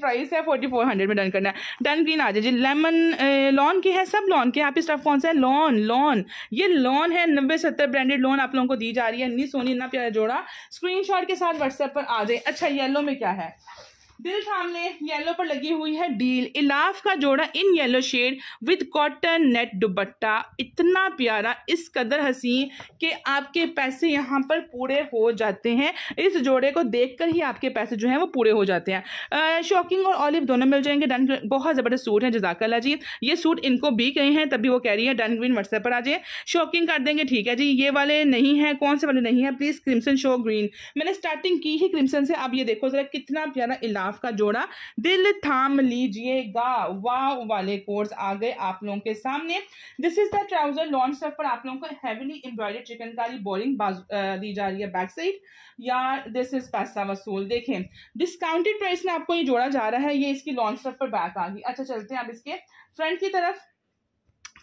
प्राइस है फोर्टी फोर हंड्रेड में डन करना है डन ग्रीन आ जाए लेमन लॉन की है सब लॉन के यहाँ पे स्टफ कौन सा है लॉन लॉन ये लॉन है नब्बे सत्तर ब्रांडेड लॉन आप लोगों को दी जा रही है इन्नी सोनी इतना प्यारा जोड़ा स्क्रीनशॉट के साथ व्हाट्सएप पर आ जाए अच्छा येलो में क्या है दिल थाम ले येलो पर लगी हुई है डील इलाफ का जोड़ा in yellow shade with cotton net dupatta इतना प्यारा इस कदर हसीन कि आपके पैसे यहाँ पर पूरे हो जाते हैं इस जोड़े को देखकर ही आपके पैसे जो हैं वो पूरे हो जाते हैं शॉकिंग और ऑलिव दोनों मिल जाएंगे डन बहुत ज़बरदस्त सूट है जजाकल्ला जी ये सूट इनको भी गए हैं तभी वो कह रही है डन ग्रीन व्हाट्सएप पर आ जाए शॉकिंग कर देंगे ठीक है जी ये वाले नहीं है कौन से वाले नहीं है प्लीज़ क्रिमसन शो ग्रीन मैंने स्टार्टिंग की ही क्रिमसन से आप ये देखो ज़रा कितना प्यारा इलाफ काफ का जोड़ा दिल थाम लीजिएगा वाह वाले कोर्स आ गए आप लोगों के सामने this is the trouser launch stuff पर आप लोगों को हैवीली एम्ब्रॉयडर्ड चिकनकारी बोरिंग दी जा रही है बैक साइड या दिस इज पैसा वसूल देखें डिस्काउंटेड प्राइस में आपको ये जोड़ा जा रहा है ये इसकी लॉन्च स्टफ पर बैक आ गई अच्छा चलते हैं अब इसके फ्रंट की तरफ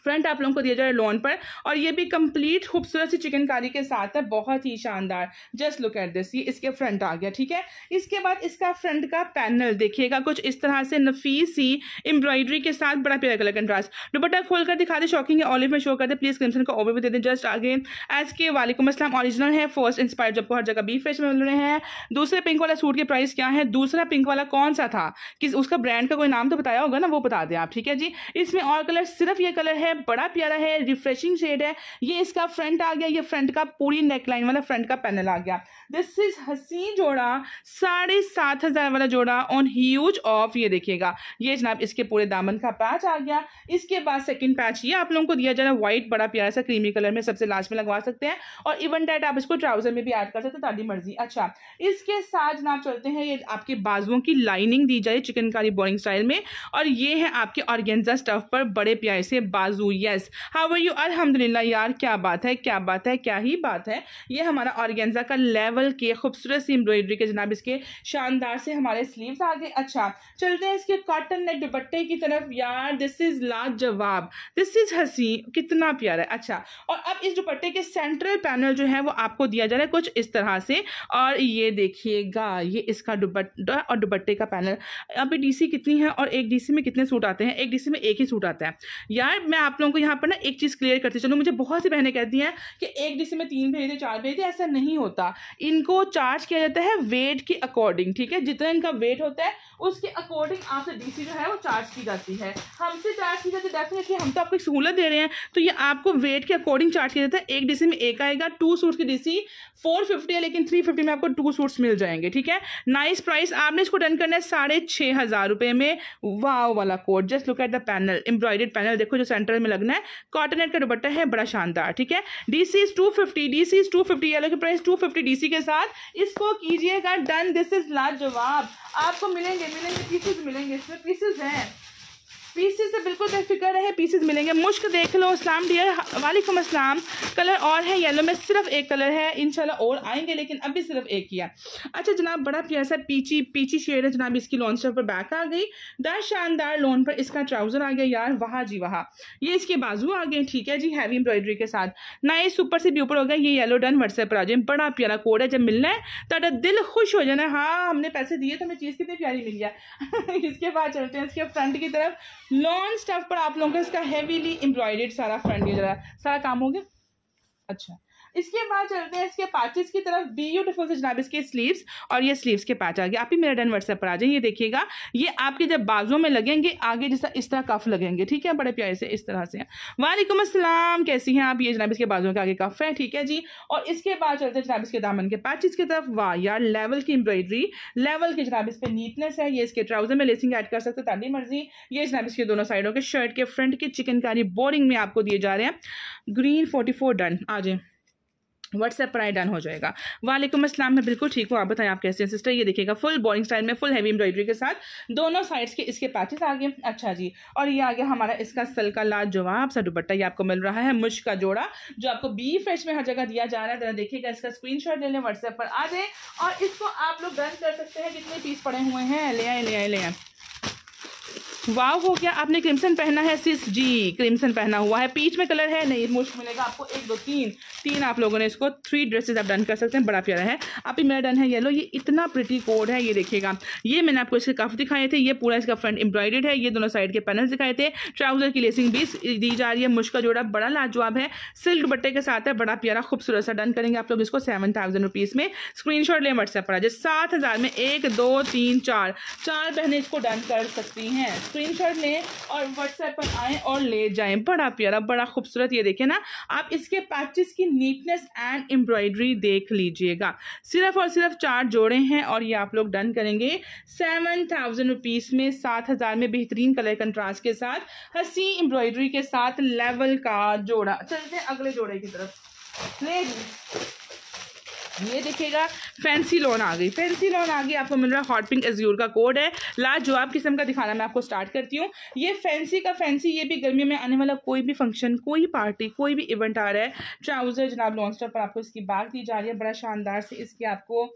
फ्रंट आप लोगों को दिया जा रहा है लोन पर और ये भी कंप्लीट खूबसूरत सी चिकनकारी के साथ है बहुत ही शानदार जस्ट लुक एट दिस ये इसके फ्रंट आ गया ठीक है इसके बाद इसका फ्रंट का पैनल देखिएगा कुछ इस तरह से नफीस सी एम्ब्रॉयडरी के साथ बड़ा प्यारा कलर कंट्रास्ट दुपट्टा खोल कर दिखा दे शॉकिंग है ऑलिव में शो कर दे प्लीज़ क्रिमसन को ओवर भी दे दें जस्ट आगे एज के वालेकुम असलम ऑरिजिनल है फर्स्ट इंस्पायर जब हर जगह बी फ्रेश में मिल रहे हैं दूसरे पिंक वाला सूट के प्राइस क्या है दूसरा पिंक वाला कौन सा था किस उसका ब्रांड का कोई नाम तो बताया होगा ना वो बता दें आप ठीक है जी इसमें और कलर सिर्फ ये कलर है है बड़ा प्यारा है रिफ्रेशिंग शेड है ये इसका फ्रंट आ गया ये फ्रंट का पूरी नेकलाइन वाला फ्रंट का पैनल आ गया दिस इज हसीन जोड़ा साढ़े सात हज़ार वाला जोड़ा ऑन ह्यूज ऑफ ये देखिएगा ये जनाब इसके पूरे दामन का पैच आ गया इसके बाद सेकंड पैच ये आप लोगों को दिया जा रहा है वाइट बड़ा प्यारा सा क्रीमी कलर में सबसे लास्ट में लगवा सकते हैं और इवन डेट आप इसको ट्राउजर में भी ऐड कर सकते हैं मर्जी अच्छा इसके साथ जनाब चलते हैं ये आपके बाजुओं की लाइनिंग दी जाए चिकनकारी बोरिंग स्टाइल में और ये है आपके ऑर्गेंजा स्टफ पर बड़े प्यारे से बाजू यस हाउ यू अलहमदिल्ला यार क्या बात है क्या बात है क्या ही बात है ये हमारा ऑर्गेंजा का लेव लेवल के खूबसूरत सी एम्ब्रॉयडरी के जनाब इसके शानदार से हमारे स्लीव्स आ गए अच्छा चलते हैं इसके कॉटन नेक दुपट्टे की तरफ यार दिस इज़ लाजवाब दिस इज़ हसी कितना प्यारा है अच्छा और अब इस दुपट्टे के सेंट्रल पैनल जो है वो आपको दिया जा रहा है कुछ इस तरह से और ये देखिएगा ये इसका दुपट्टा और दुपट्टे का पैनल अभी डीसी कितनी है और एक डीसी में कितने सूट आते हैं एक डीसी में एक ही सूट आता है यार मैं आप लोगों को यहाँ पर ना एक चीज़ क्लियर करती चलो मुझे बहुत सी बहनें कहती हैं कि एक डीसी में तीन भेज दे चार भेज दे ऐसा नहीं होता इनको चार्ज किया जाता है वेट के अकॉर्डिंग ठीक है जितना इनका वेट होता है उसके अकॉर्डिंग आपसे डीसी जो है वो चार्ज की जाती है हमसे चार्ज की जाती है डेफिनेटली हम तो आपको सहूलत दे रहे हैं तो ये आपको वेट के अकॉर्डिंग चार्ज किया जाता है एक डीसी में एक आएगा टू सूट्स की डीसी फोर फिफ्टी है लेकिन थ्री फिफ्टी में आपको टू सूट्स मिल जाएंगे ठीक है नाइस प्राइस आपने इसको डन करना है साढ़े छः हज़ार रुपये में वाओ वाला coat just look at the panel embroidered panel देखो जो सेंट्रल में लगना है कॉटन एट का दुपट्टा है बड़ा शानदार ठीक है D C is two fifty D C is two fifty price two fifty D C के साथ इसको कीजिएगा डन दिस इज लाजवाब आपको मिलेंगे मिलेंगे पीसेज मिलेंगे इसमें पीसेज हैं का बेफिक्र रहे पीसेस मिलेंगे मुश्क देख लो इस्लाम डियर वालेकुम अस्सलाम कलर और है येलो में सिर्फ एक कलर है इंशाल्लाह और आएंगे लेकिन अभी सिर्फ एक ही है अच्छा जनाब बड़ा प्यारा सा पीची पीची शेड है जनाब इसकी लॉन्च पर बैक आ गई दस शानदार लोन पर इसका ट्राउज़र आ गया यार वहा जी वहा ये इसके बाजू आ गए ठीक है जी हैवी एम्ब्रॉयडरी के साथ ना ये सुपर से भी ऊपर गया ये येलो डन व्हाट्सएप पर आ जाए बड़ा प्यारा कोड है जब मिलना है तो दिल खुश हो जाना हाँ हमने पैसे दिए तो हमें चीज़ कितनी प्यारी मिली है इसके बाद चलते हैं इसके फ्रंट की तरफ लॉन्ग स्टफ पर आप लोगों का इसका हैवीली एम्ब्रॉयडेड सारा फ्रंट ये जरा सारा काम हो गया अच्छा इसके बाद चलते हैं इसके पैचेस की तरफ ब्यूटीफुल से जनाब इसके स्लीव्स और ये स्लीव्स के पैच आ गए आप ही मेरा डन व्हाट्सएप पर आ जाइए ये देखिएगा ये आपके जब बाजों में लगेंगे आगे जैसा इस तरह कफ लगेंगे ठीक है बड़े प्यारे से इस तरह से वालेकुम असलम कैसी हैं आप ये जनाब इसके बाजों के आगे कफ है ठीक है जी और इसके बाद चलते हैं जनाब इसके दामन के पैचेस की तरफ वाह यार लेवल की एम्ब्रॉयडरी लेवल की जनाब इस पर नीटनेस है ये इसके ट्राउजर में लेसिंग ऐड कर सकते हैं ताली मर्जी ये जनाब इसके दोनों साइडों के शर्ट के फ्रंट के चिकनकारी बोरिंग में आपको दिए जा रहे हैं ग्रीन फोर्टी डन आ जाए व्हाट्सएप पर आई डन हो जाएगा वालेकुम अस्सलाम मैं बिल्कुल ठीक हूँ आप बताएं आप कैसे हैं सिस्टर ये देखिएगा फुल बोरिंग स्टाइल में फुल हैवी एम्ब्रॉयडरी के साथ दोनों साइड्स के इसके पैचेस आ गए अच्छा जी और ये आ गया हमारा इसका सल का लाज जवाब सा दुपट्टा ये आपको मिल रहा है मुश्क का जोड़ा जो आपको बी फ्रेश में हर जगह दिया जा रहा है जरा देखिएगा इसका स्क्रीन शॉट ले लें व्हाट्सएप पर आ जाए और इसको आप लोग डन कर सकते हैं जितने पीस पड़े हुए हैं ले आए ले आए ले आए वाव हो गया आपने क्रिम्सन पहना है सिस जी क्रिम्सन पहना हुआ है पीच में कलर है नहीं मुश्क मिलेगा आपको एक दो तीन तीन आप लोगों ने इसको थ्री ड्रेसेस आप डन कर सकते हैं बड़ा प्यारा है आप ही मेरा डन है येलो ये इतना प्रिटी कोड है ये देखिएगा ये मैंने आपको इसके कफ दिखाए थे ये पूरा इसका फ्रंट एम्ब्रॉयडेड है ये दोनों साइड के पैनल दिखाए थे ट्राउजर की लेसिंग भी दी जा रही है का जोड़ा बड़ा लाजवाब है सिल्क दुपट्टे के साथ है बड़ा प्यारा खूबसूरत सा डन करेंगे आप लोग इसको सेवन थाउजेंड रुपीज़ में स्क्रीन शॉट लें व्हाट्सएप पर आज सात हज़ार में एक दो तीन चार चार बहनें इसको डन कर सकती हैं स्क्रीनशॉट लें और व्हाट्सएप पर आएँ और ले जाएँ बड़ा प्यारा बड़ा खूबसूरत ये देखें ना आप इसके पैचेस की नीटनेस एंड एम्ब्रॉयडरी देख लीजिएगा सिर्फ और सिर्फ चार जोड़े हैं और ये आप लोग डन करेंगे सेवन थाउजेंड रुपीज़ में सात हज़ार में बेहतरीन कलर कंट्रास्ट के साथ हसी एम्ब्रॉयडरी के साथ लेवल का जोड़ा चलते हैं अगले जोड़े की तरफ ले जी ये देखिएगा फैंसी लोन आ गई फैंसी लोन आ गई आपको मिल रहा है हॉट पिंक एज्यूर का कोड है लाजवाब किस्म का दिखाना मैं आपको स्टार्ट करती हूँ ये फैंसी का फैंसी ये भी गर्मी में आने वाला कोई भी फंक्शन कोई पार्टी कोई भी इवेंट आ रहा है ट्राउज़र जनाब लॉन्स्टर पर आपको इसकी बाग दी जा रही है बड़ा शानदार से इसकी आपको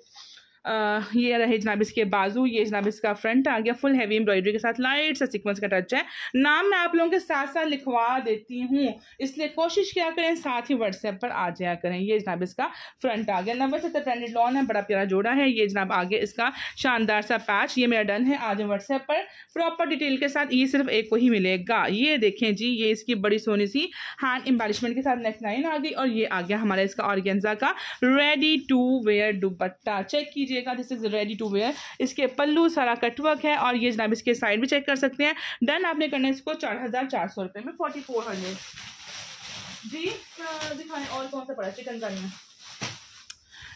आ, ये रहे जनाब इसके बाजू ये जनाब इसका फ्रंट आ गया फुल हैवी एम्ब्रॉयडरी के साथ लाइट सा सीक्वेंस का टच है नाम मैं आप लोगों के साथ साथ लिखवा देती हूँ इसलिए कोशिश किया करें साथ ही व्हाट्सएप पर आ जाया करें ये जनाब इसका फ्रंट आ गया नंबर सत्तर ट्रेंडेड लॉन है बड़ा प्यारा जोड़ा है ये जनाब आगे इसका शानदार सा पैच ये मेरा डन है आज व्हाट्सएप पर प्रॉपर डिटेल के साथ ये सिर्फ एक को ही मिलेगा ये देखें जी ये इसकी बड़ी सोनी सी हैंड एम्बालिशमेंट के साथ नेक्स्ट लाइन आ गई और ये आ गया हमारा इसका ऑर्गेन्जा का ready to wear dupatta check कीजिए लीजिएगा this is ready to wear इसके पल्लू सारा कटवर्क है और ये जनाब इसके साइड भी चेक कर सकते हैं डन आपने करना इसको चार हज़ार चार सौ रुपये में फोर्टी फोर हंड्रेड जी दिखाएं और कौन सा पड़ा चिकन करना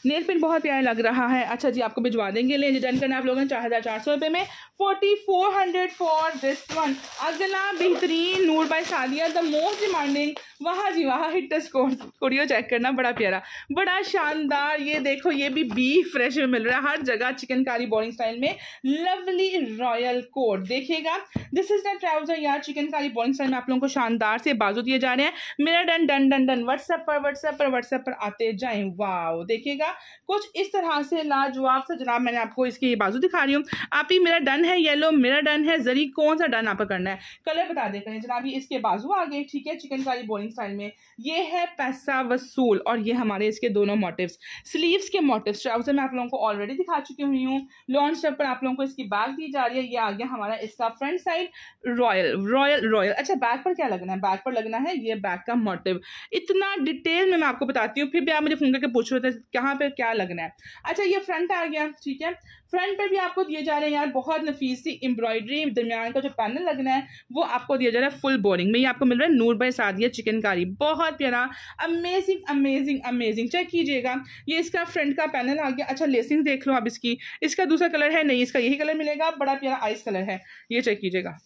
नेल पेंट बहुत प्यारा लग रहा है अच्छा जी आपको भिजवा देंगे ले रिटर्न करना आप लोगों ने चार हज़ार चार सौ रुपये में forty four hundred for this one अगला बेहतरीन Noor by Saadia the most demanding वाह जी वाह हिट स्कोर थोड़ी चेक करना बड़ा प्यारा बड़ा शानदार ये देखो ये भी बीफ फ्रेश में मिल रहा है हर जगह चिकनकारी बोरिंग स्टाइल में लवली रॉयल कोट देखिएगा दिस इज द ट्राउजर यार चिकनकारी बोरिंग स्टाइल में आप लोगों को शानदार से बाजू दिए जा रहे हैं मेरा done done done done WhatsApp पर व्हाट्सएप पर व्हाट्सएप पर आते जाए वाओ देखिएगा कुछ इस तरह से लाजवाब सा जनाब मैंने आपको इसकी ये बाजू दिखा रही हूँ आप ही मेरा डन है येलो मेरा डन है जरी कौन सा डन आपको करना है कलर बता देते हैं जनाब ये इसके बाजू आ गए ठीक है चिकन चिकनकारी बोलिंग स्टाइल में ये है पैसा वसूल और ये हमारे इसके दोनों मोटिव स्लीव्स के मोटिव ट्राउजर मैं आप लोगों को ऑलरेडी दिखा चुकी हुई हूँ लॉन्च स्टेप पर आप लोगों को इसकी बैग दी जा रही है ये आ गया हमारा इसका front side royal royal royal अच्छा बैग पर क्या लगना है बैग पर लगना है ये बैग का मोटिव इतना डिटेल में मैं आपको बताती हूँ फिर भी आप मुझे फोन करके पूछ रहे थे कहाँ पर पे क्या लगना है अच्छा ये फ्रंट आ गया ठीक है फ्रंट पे भी आपको दिए जा रहे हैं यार बहुत नफीस सी एम्ब्रॉयडरी दरमियान का जो पैनल लगना है वो आपको दिया जा रहा है फुल बोरिंग में ये आपको मिल रहा है नूर बाई सादिया चिकनकारी बहुत प्यारा अमेजिंग अमेजिंग अमेजिंग चेक कीजिएगा ये इसका फ्रंट का पैनल आ गया अच्छा लेसिंग देख लो आप इसकी इसका दूसरा कलर है नहीं इसका यही कलर मिलेगा बड़ा प्यारा आइस कलर है ये चेक कीजिएगा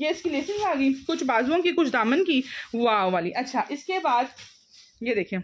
ये इसकी लेसिंग आ गई कुछ बाजुओं की कुछ दामन की वाह वाली अच्छा इसके बाद ये देखें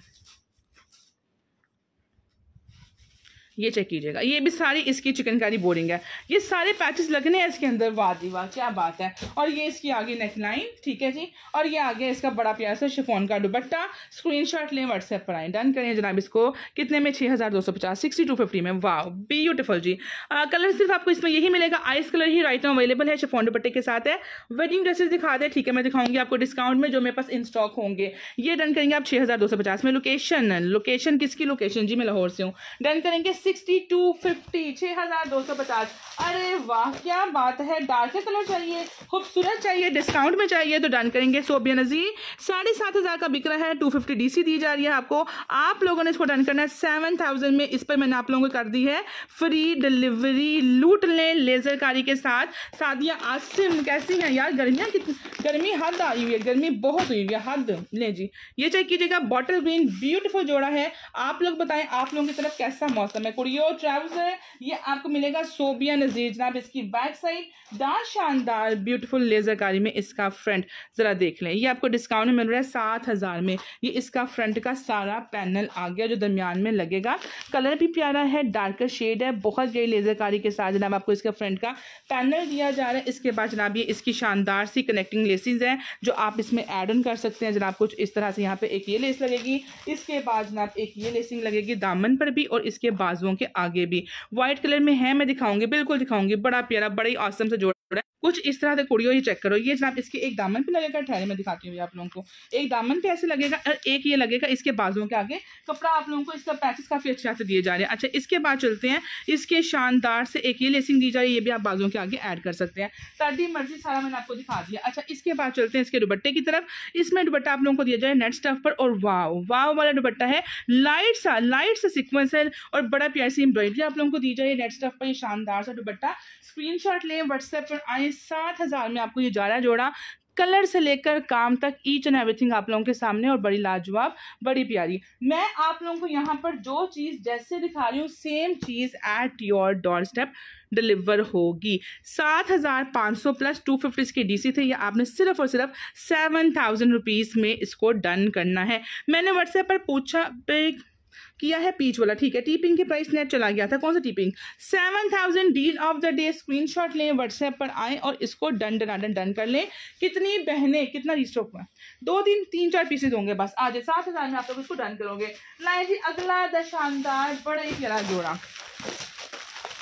ये चेक कीजिएगा ये भी सारी इसकी चिकनकारी बोरिंग है ये सारे पैचेस लगने हैं इसके अंदर वाह वाह क्या बात है और ये इसकी आगे नेक लाइन ठीक है जी और ये आगे इसका बड़ा प्यार सा शिफोन का दुबट्टा स्क्रीन शॉट लें व्हाट्सएप पर आए डन करें जनाब इसको कितने में छः हज़ार दो सौ पचास सिक्सटी टू फिफ्टी में वाह ब्यूटिफुल जी आ, कलर सिर्फ आपको इसमें यही मिलेगा आइस कलर ही राइट में अवेलेबल है शिफोन दुपट्टे के साथ है वेडिंग ड्रेसेस दिखा दें ठीक है मैं दिखाऊंगी आपको डिस्काउंट में जो मेरे पास इन स्टॉक होंगे ये डन करेंगे आप छः हज़ार दो सौ पचास में लोकेशन लोकेशन किसकी लोकेशन जी मैं लाहौर से हूँ डन करेंगे सिक्सटी टू फिफ्टी छः हज़ार दो सौ पचास अरे वाह क्या बात है डार्क कलर चाहिए खूबसूरत चाहिए डिस्काउंट में चाहिए तो डन करेंगे सोबिया नज़ीर साढ़े सात हज़ार का बिक रहा है टू फिफ्टी डी दी जा रही है आपको आप लोगों ने इसको डन करना है सेवन थाउजेंड में इस पर मैंने आप लोगों को कर दी है फ्री डिलीवरी लूट लें लेजरकारी के साथ आज आसिम कैसी हैं यार गर्मियाँ कितनी गर्मी हद आई हुई है गर्मी बहुत हुई हुई है हद लें जी ये चेक कीजिएगा बॉटल ग्रीन ब्यूटीफुल जोड़ा है आप लोग बताएं आप लोगों की तरफ कैसा मौसम है पुड़ियो ट्राउजर ये आपको मिलेगा सोबिया नज़ीर जनाब इसकी बैक साइड दार शानदार ब्यूटीफुल लेज़रकारी में इसका फ्रंट ज़रा देख लें ये आपको डिस्काउंट मिल रहा है सात हज़ार में ये इसका फ्रंट का सारा पैनल आ गया जो दरमियान में लगेगा कलर भी प्यारा है डार्कर शेड है बहुत गई लेज़रकारी के साथ जनाब आपको इसका फ्रंट का पैनल दिया जा रहा है इसके बाद जनाब ये इसकी शानदार सी कनेक्टिंग लेसिस है जो आप इसमें एड ऑन कर सकते हैं जनाब कुछ इस तरह से यहाँ पे एक ये लेस लगेगी इसके बाद जनाब एक ये लेसिंग लगेगी दामन पर भी और इसके बाजू बाजुओं के आगे भी व्हाइट कलर में है मैं दिखाऊंगी बिल्कुल दिखाऊंगी बड़ा प्यारा बड़ा ही से सा जोड़ कुछ इस तरह से कुड़ियों ये चेक करो ये जनाब इसके एक दामन पे लगेगा ठहरे में दिखाती हूँ आप लोगों को एक दामन पे ऐसे लगेगा और एक ये लगेगा इसके बाजुओं के आगे कपड़ा आप लोगों को इसका पैचेस काफ़ी अच्छे से दिए जा रहे हैं अच्छा इसके बाद चलते हैं इसके शानदार से एक ये लेसिंग दी जा रही है ये भी आप बाजुओं के आगे ऐड कर सकते हैं सर्दी मर्जी सारा मैंने आपको दिखा दिया अच्छा इसके बाद चलते हैं इसके दुबट्टे की तरफ इसमें दुबट्टा आप लोगों को दिया जाए नेट स्टफ पर और वाव वाव वाला दुबट्टा है लाइट सा लाइट सा सिक्वेंस है और बड़ा प्यार सी एम्ब्रॉयडरी आप लोगों को दी जाए नेट स्टफ पर शानदार सा दुबट्टा स्क्रीन शॉट लें व्हाट्सएप पर लेकर आए सात हज़ार में आपको ये जा जोड़ा कलर से लेकर काम तक ईच एंड एवरीथिंग आप लोगों के सामने और बड़ी लाजवाब बड़ी प्यारी मैं आप लोगों को यहाँ पर जो चीज़ जैसे दिखा रही हूँ सेम चीज़ at your door step deliver होगी सात हज़ार पाँच सौ प्लस टू फिफ्टी इसके डी सी थे ये आपने सिर्फ और सिर्फ सेवन थाउजेंड रुपीज़ में इसको डन करना है मैंने व्हाट्सएप पर पूछा पे किया है पीच वाला ठीक है टीपिंग की प्राइस नेट चला गया था कौन सा टीपिंग seven thousand deal of the day screenshot लें व्हाट्सएप पर आए और इसको डन डन डन डन कर लें कितनी बहने कितना रिस्टॉक हुआ दो दिन तीन चार पीसेज होंगे बस आज सात हज़ार में आप लोग इसको डन करोगे लाए जी अगला द शानदार बड़ा ही प्यारा जोड़ा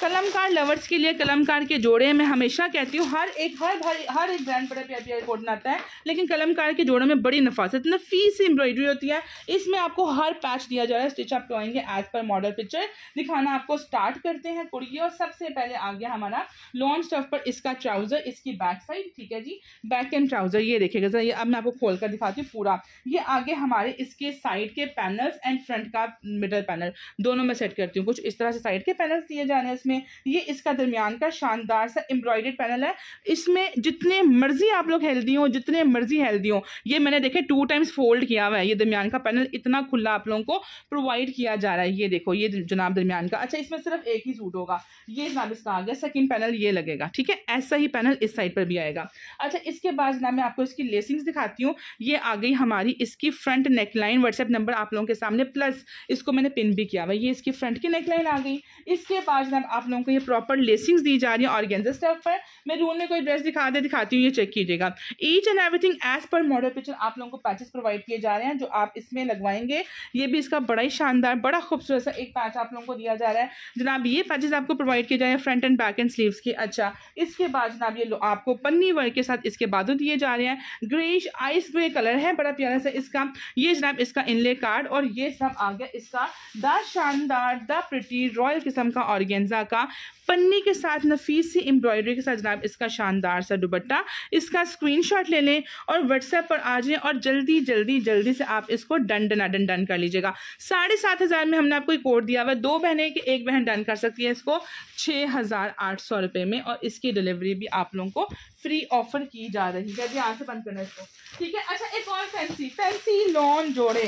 कलमकार लवर्स के लिए कलमकार के जोड़े मैं हमेशा कहती हूँ हर एक हर भाई हर एक ब्रांड पर अभी कॉटन आता है लेकिन कलमकार के जोड़े में बड़ी नफासत फीस एम्ब्रॉयडरी होती है इसमें आपको हर पैच दिया जा रहा है स्टिच आप drawing as per model picture दिखाना आपको स्टार्ट करते हैं कुड़िए और सबसे पहले आ गया हमारा लॉन्ग स्टफ पर इसका ट्राउजर इसकी बैक साइड ठीक है जी बैक एंड ट्राउजर ये देखेगा सर ये अब मैं आपको खोल कर दिखाती हूँ पूरा ये आगे हमारे इसके साइड के पैनल्स एंड फ्रंट का मिडल पैनल दोनों में सेट करती हूँ कुछ इस तरह से साइड के पैनल्स दिए जाने इसमें हैं ये इसका दरमियान का शानदार सा एम्ब्रॉयडेड पैनल है इसमें जितने मर्जी आप लोग हेल्दी हो जितने मर्जी हेल्दी हो ये मैंने देखे टू टाइम्स फोल्ड किया हुआ है ये दरमियान का पैनल इतना खुला आप लोगों को प्रोवाइड किया जा रहा है ये देखो ये जनाब दरमियान का अच्छा इसमें सिर्फ एक ही सूट होगा ये जनाब इसका आगे सेकेंड पैनल ये लगेगा ठीक है ऐसा ही पैनल इस साइड पर भी आएगा अच्छा इसके बाद जनाब मैं आपको इसकी लेसिंग दिखाती हूँ ये आ गई हमारी इसकी front neck line WhatsApp number आप लोगों के सामने प्लस इसको मैंने पिन भी किया हुआ ये इसकी फ्रंट की नेक लाइन आ गई इसके बाद जनाब आप आप लोगों को ये प्रॉपर लेसिंग्स दी जा रही है ऑर्गेन्जा स्टेप पर मैं रूल में कोई ड्रेस दिखा दे दिखाती हूँ ये चेक कीजिएगा each and everything as per model picture आप लोगों को पैचेस प्रोवाइड किए जा रहे हैं जो आप इसमें लगवाएंगे ये भी इसका बड़ा ही शानदार बड़ा खूबसूरत सा एक पैच आप लोगों को दिया जा रहा है जनाब ये पैचेस आपको प्रोवाइड किए जा रहे हैं front and back and sleeve के अच्छा इसके बाद जनाब ये आपको पन्नी वर्क के साथ इसके बाद दिए जा रहे हैं ग्रेश आइस ग्रे कलर है बड़ा प्यारा सा इसका ये जनाब इसका इनले कार्ड और ये सब आ गया इसका द शानदार द प्रिटी रॉयल किस्म का ऑर्गेंजा का पन्नी के साथ नफीस सी एम्ब्रॉयडरी के साथ जनाब इसका शानदार सा दुबट्टा इसका स्क्रीनशॉट ले लें और व्हाट्सएप पर आ जाएं और जल्दी जल्दी जल्दी से आप इसको डन डना डन डन कर लीजिएगा साढ़े सात हज़ार में हमने आपको एक कोड दिया हुआ दो बहनें कि एक बहन डन कर सकती है इसको छः हज़ार आठ सौ रुपये में और इसकी डिलीवरी भी आप लोगों को फ्री ऑफर की जा रही है यहाँ से बंद करना इसको ठीक है अच्छा एक और फैंसी फैंसी लॉन जोड़े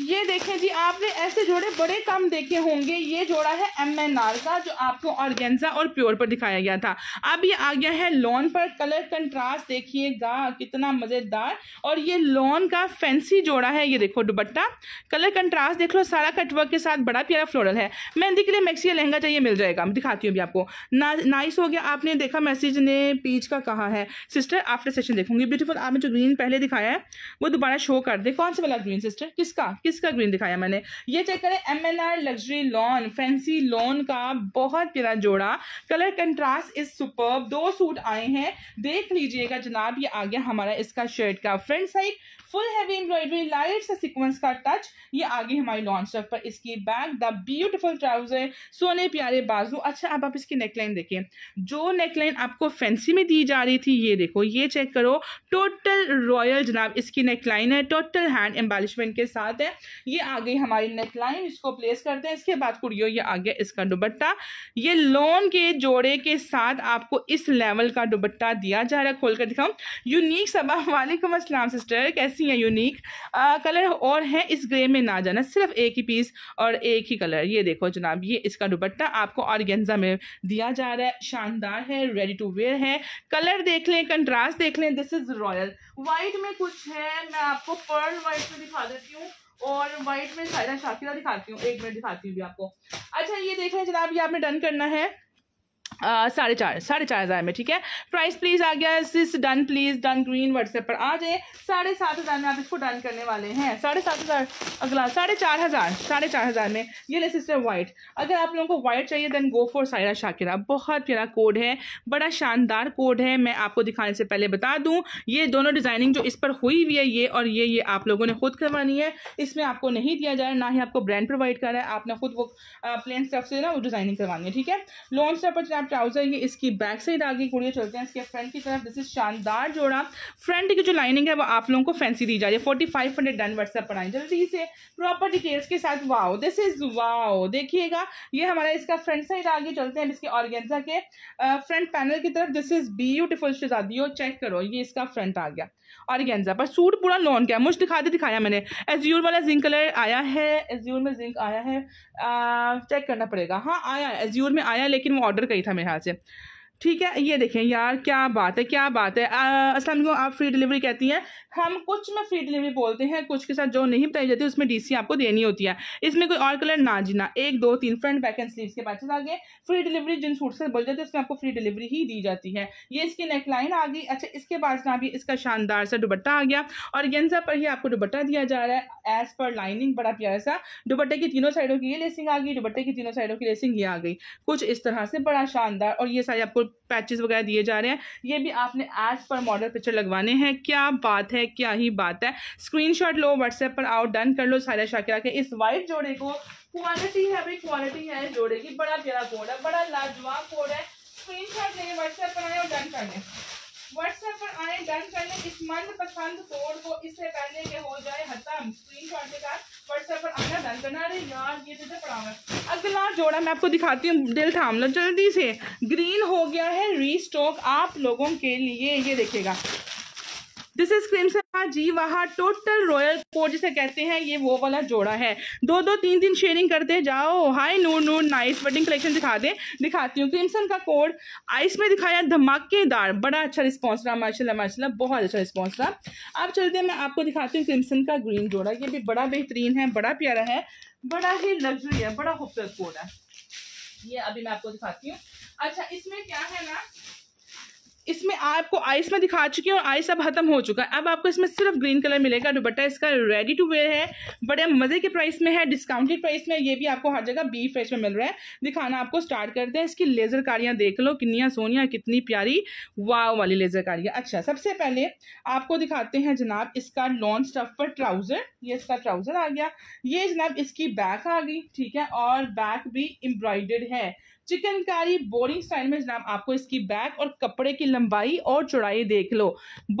ये देखें जी आपने ऐसे जोड़े बड़े कम देखे होंगे ये जोड़ा है एम एन आर का जो आपको ऑर्गेंजा और प्योर पर दिखाया गया था अब ये आ गया है लॉन पर कलर कंट्रास्ट देखिएगा कितना मज़ेदार और ये लॉन का फैंसी जोड़ा है ये देखो दुपट्टा कलर कंट्रास्ट देख लो सारा कटवर्क के साथ बड़ा प्यारा फ्लोरल है मेहंदी के लिए मैक्सी लहंगा चाहिए मिल जाएगा दिखाती हूँ अभी आपको ना नाइस हो गया आपने देखा मैसेज ने पीच का कहा है सिस्टर आफ्टर सेशन देखूंगी ब्यूटीफुल आपने जो ग्रीन पहले दिखाया है वो दोबारा शो कर दे कौन सा वाला ग्रीन सिस्टर किसका किसका ग्रीन दिखाया मैंने ये चेक करें M N R luxury lawn fancy lawn का बहुत प्यारा जोड़ा कलर कंट्रास्ट इज सुपर दो सूट आए हैं देख लीजिएगा जनाब ये आ गया हमारा इसका शर्ट का front side full heavy embroidery light sequence का टच ये आगे हमारी लॉन्च पर इसकी बैग द ब्यूटिफुल ट्राउजर सोने प्यारे बाजू अच्छा अब आप इसकी नेकलाइन देखें जो नेकलाइन आपको फैंसी में दी जा रही थी ये देखो ये चेक करो टोटल रॉयल जनाब इसकी नेकलाइन है टोटल हैंड एम्बालिशमेंट के साथ है ये आ गई हमारी नेकलाइन इसको प्लेस करते हैं इसके बाद कुड़ियों ये आ गया इसका दुबट्टा ये लोन के जोड़े के साथ आपको इस लेवल का दुबट्टा दिया जा रहा है खोल कर दिखाऊँ यूनिक सबा वालेकुम असलम सिस्टर कैसे सी है यूनिक कलर और है इस ग्रे में ना जाना सिर्फ एक ही पीस और एक ही कलर ये देखो जनाब ये इसका दुपट्टा आपको ऑर्गेंजा में दिया जा रहा है शानदार है रेडी टू वेयर है कलर देख लें कंट्रास्ट देख लें दिस इज़ रॉयल वाइट में कुछ है मैं आपको पर्ल वाइट में दिखा देती हूँ और वाइट में सायरा शाकिरा दिखाती हूँ एक मिनट दिखाती हूँ भी आपको अच्छा ये देख लें जनाब ये आपने डन करना है साढ़े चार साढ़े चार हज़ार में ठीक है प्राइस प्लीज़ आ गया sis done please done green WhatsApp पर आ जाए साढ़े सात हज़ार में आप इसको डन करने वाले हैं साढ़े सात हज़ार अगला साढ़े चार हज़ार साढ़े चार हज़ार में ये ले सिस्टर वाइट अगर आप लोगों को वाइट चाहिए then go for Saira Shakira बहुत प्यारा कोड है बड़ा शानदार कोड है मैं आपको दिखाने से पहले बता दूँ ये दोनों डिज़ाइनिंग जो इस पर हुई हुई है ये और ये ये आप लोगों ने खुद करवानी है इसमें आपको नहीं दिया जा रहा ना ही आपको ब्रांड प्रोवाइड कर रहा है आपने खुद वो प्लेन स्टफ से ना वो डिज़ाइनिंग करवानी है ठीक है लॉन्च स्टफ पर ट्राउजर ये इसकी बैक साइड आ गई कुड़िया चलते हैं इसके फ्रंट की तरफ दिस इज शानदार जोड़ा फ्रंट की जो लाइनिंग है वो आप लोगों को फैंसी दी जा रही है forty five hundred done WhatsApp पर आए जल्दी से प्रॉपर डिटेल्स के साथ वाओ दिस इज वाओ देखिएगा ये हमारा इसका फ्रंट साइड आगे चलते हैं इसके ऑर्गेंजा के फ्रंट पैनल की तरफ दिस इज ब्यूटिफुल शहजादियों चेक करो ये इसका फ्रंट आ गया गेंजा पर सूट पूरा लॉन क्या मुझे मुझ दिखा दे दिखाया मैंने एज्यूर वाला जिंक कलर आया है एज्यूर में जिंक आया है आ, चेक करना पड़ेगा हाँ आया है एज्यूर में आया है लेकिन वो ऑर्डर करी था मेरे हाथ से ठीक है ये देखें यार क्या बात है क्या बात है असलम आप फ्री डिलीवरी कहती हैं हम कुछ में फ्री डिलीवरी बोलते हैं कुछ के साथ जो नहीं बताई जाती उसमें डीसी आपको देनी होती है इसमें कोई और कलर ना जीना एक दो तीन फ्रंट बैक एंड स्लीव्स के पैचेस आ गए फ्री डिलीवरी जिन सूट से बोल जाते हैं उसमें आपको फ्री डिलीवरी ही दी जाती है ये इसकी नेकलाइन आ गई अच्छा इसके बाद ना भी इसका शानदार सा दुबट्टा आ गया और गेंजा पर ही आपको दुबट्टा दिया जा रहा है एज पर लाइनिंग बड़ा प्यारा सा दुबट्टे की तीनों साइडों की ये लेसिंग आ गई दुबट्टे की तीनों साइडों की लेसिंग ये आ गई कुछ इस तरह से बड़ा शानदार और ये सारे आपको पैचेस वगैरह दिए जा रहे हैं ये भी आपने एज पर मॉडल पिक्चर लगवाने हैं क्या बात है क्या ही बात है स्क्रीनशॉट लो व्हाट्सएप पर आओ डन कर लो सारे शाकिरा के इस वाइट जोड़े को क्वालिटी है भाई क्वालिटी है इस जोड़े की बड़ा प्यारा कोड है बड़ा लाजवाब कोड है स्क्रीन शॉट लें व्हाट्सएप पर आए और डन कर लें व्हाट्सएप पर आए डन कर लें इस मनपसंद कोड को इससे पहले के हो जाए हतम स्क्रीनशॉट के साथ व्हाट्सएप पर आना डन करना अरे यार ये देते तो पड़ा अगला जोड़ा मैं आपको दिखाती हूँ दिल थाम लो जल्दी से ग्रीन हो गया है रीस्टॉक आप लोगों के लिए ये देखिएगा दिस इज क्रिमसना जी वहा टोटल रॉयल को जिसे कहते हैं ये वो वाला जोड़ा है दो दो तीन दिन शेयरिंग करते जाओ hi Noor Noor nice wedding collection दिखा दे दिखाती हूँ क्रिमसन का कोड आइस में दिखाया धमाकेदार बड़ा अच्छा रिस्पॉन्स रहा माशा माशा बहुत अच्छा रिस्पॉन्स रहा अब चलते हैं मैं आपको दिखाती हूँ क्रिमसन का ग्रीन जोड़ा ये भी बड़ा बेहतरीन है बड़ा प्यारा है बड़ा ही लग्जरी है बड़ा खूबसूरत कोड है ये अभी मैं आपको दिखाती हूँ अच्छा इसमें क्या है ना इसमें आपको आइस में दिखा चुकी हूँ और आइस अब खत्म हो चुका है अब आपको इसमें सिर्फ ग्रीन कलर मिलेगा दुपट्टा इसका रेडी टू वेयर है बड़े मज़े के प्राइस में है डिस्काउंटेड प्राइस में ये भी आपको हर जगह बी फ्रेश में मिल रहा है दिखाना आपको स्टार्ट करते हैं इसकी लेज़र कारियाँ देख लो किनिया सोनिया कितनी प्यारी वाव वाली लेज़र कारियाँ अच्छा सबसे पहले आपको दिखाते हैं जनाब इसका लॉन्ग स्टफ पर ट्राउज़र ये इसका ट्राउज़र आ गया ये जनाब इसकी बैक आ गई ठीक है और बैक भी एम्ब्रॉयडर्ड है चिकनकारी बोरिंग स्टाइल में जनाब आपको इसकी बैक और कपड़े की लंबाई और चौड़ाई देख लो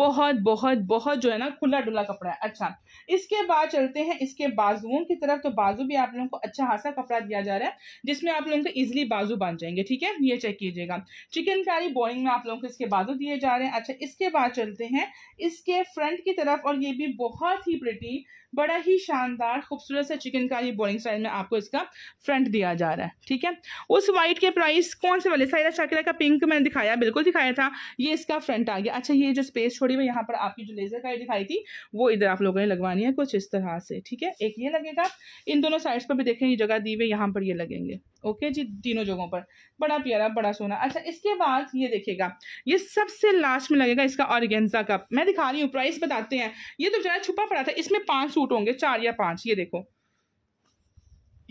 बहुत बहुत बहुत जो है ना खुला डुला कपड़ा है अच्छा इसके बाद चलते हैं इसके बाजुओं की तरफ तो बाजू भी आप लोगों को अच्छा खासा कपड़ा दिया जा रहा है जिसमें आप लोगों को ईजिली बाजू बांध जाएंगे ठीक है ये चेक कीजिएगा चिकनकारी बोरिंग में आप लोगों को इसके बाजू दिए जा रहे हैं अच्छा इसके बाद चलते हैं इसके फ्रंट की तरफ और ये भी बहुत ही प्रिटी बड़ा ही शानदार खूबसूरत सा चिकनकारी बोलिंग स्टाइल में आपको इसका फ्रंट दिया जा रहा है ठीक है उस वाइट के प्राइस कौन से वाले साइरा शाकिरा का पिंक मैंने दिखाया बिल्कुल दिखाया था ये इसका फ्रंट आ गया अच्छा ये जो स्पेस छोड़ी हुई यहाँ पर आपकी जो लेजर का दिखाई थी वो इधर आप लोगों ने लगवानी है कुछ इस तरह से ठीक है एक ये लगेगा इन दोनों साइड्स पर भी देखें ये जगह दी हुई यहाँ पर ये लगेंगे ओके जी तीनों जगहों पर बड़ा प्यारा बड़ा सोना अच्छा इसके बाद ये देखिएगा ये सबसे लास्ट में लगेगा इसका ऑर्गेंजा कप मैं दिखा रही हूँ प्राइस बताते हैं ये तो जरा छुपा पड़ा था इसमें पांच सूट होंगे चार या पांच ये देखो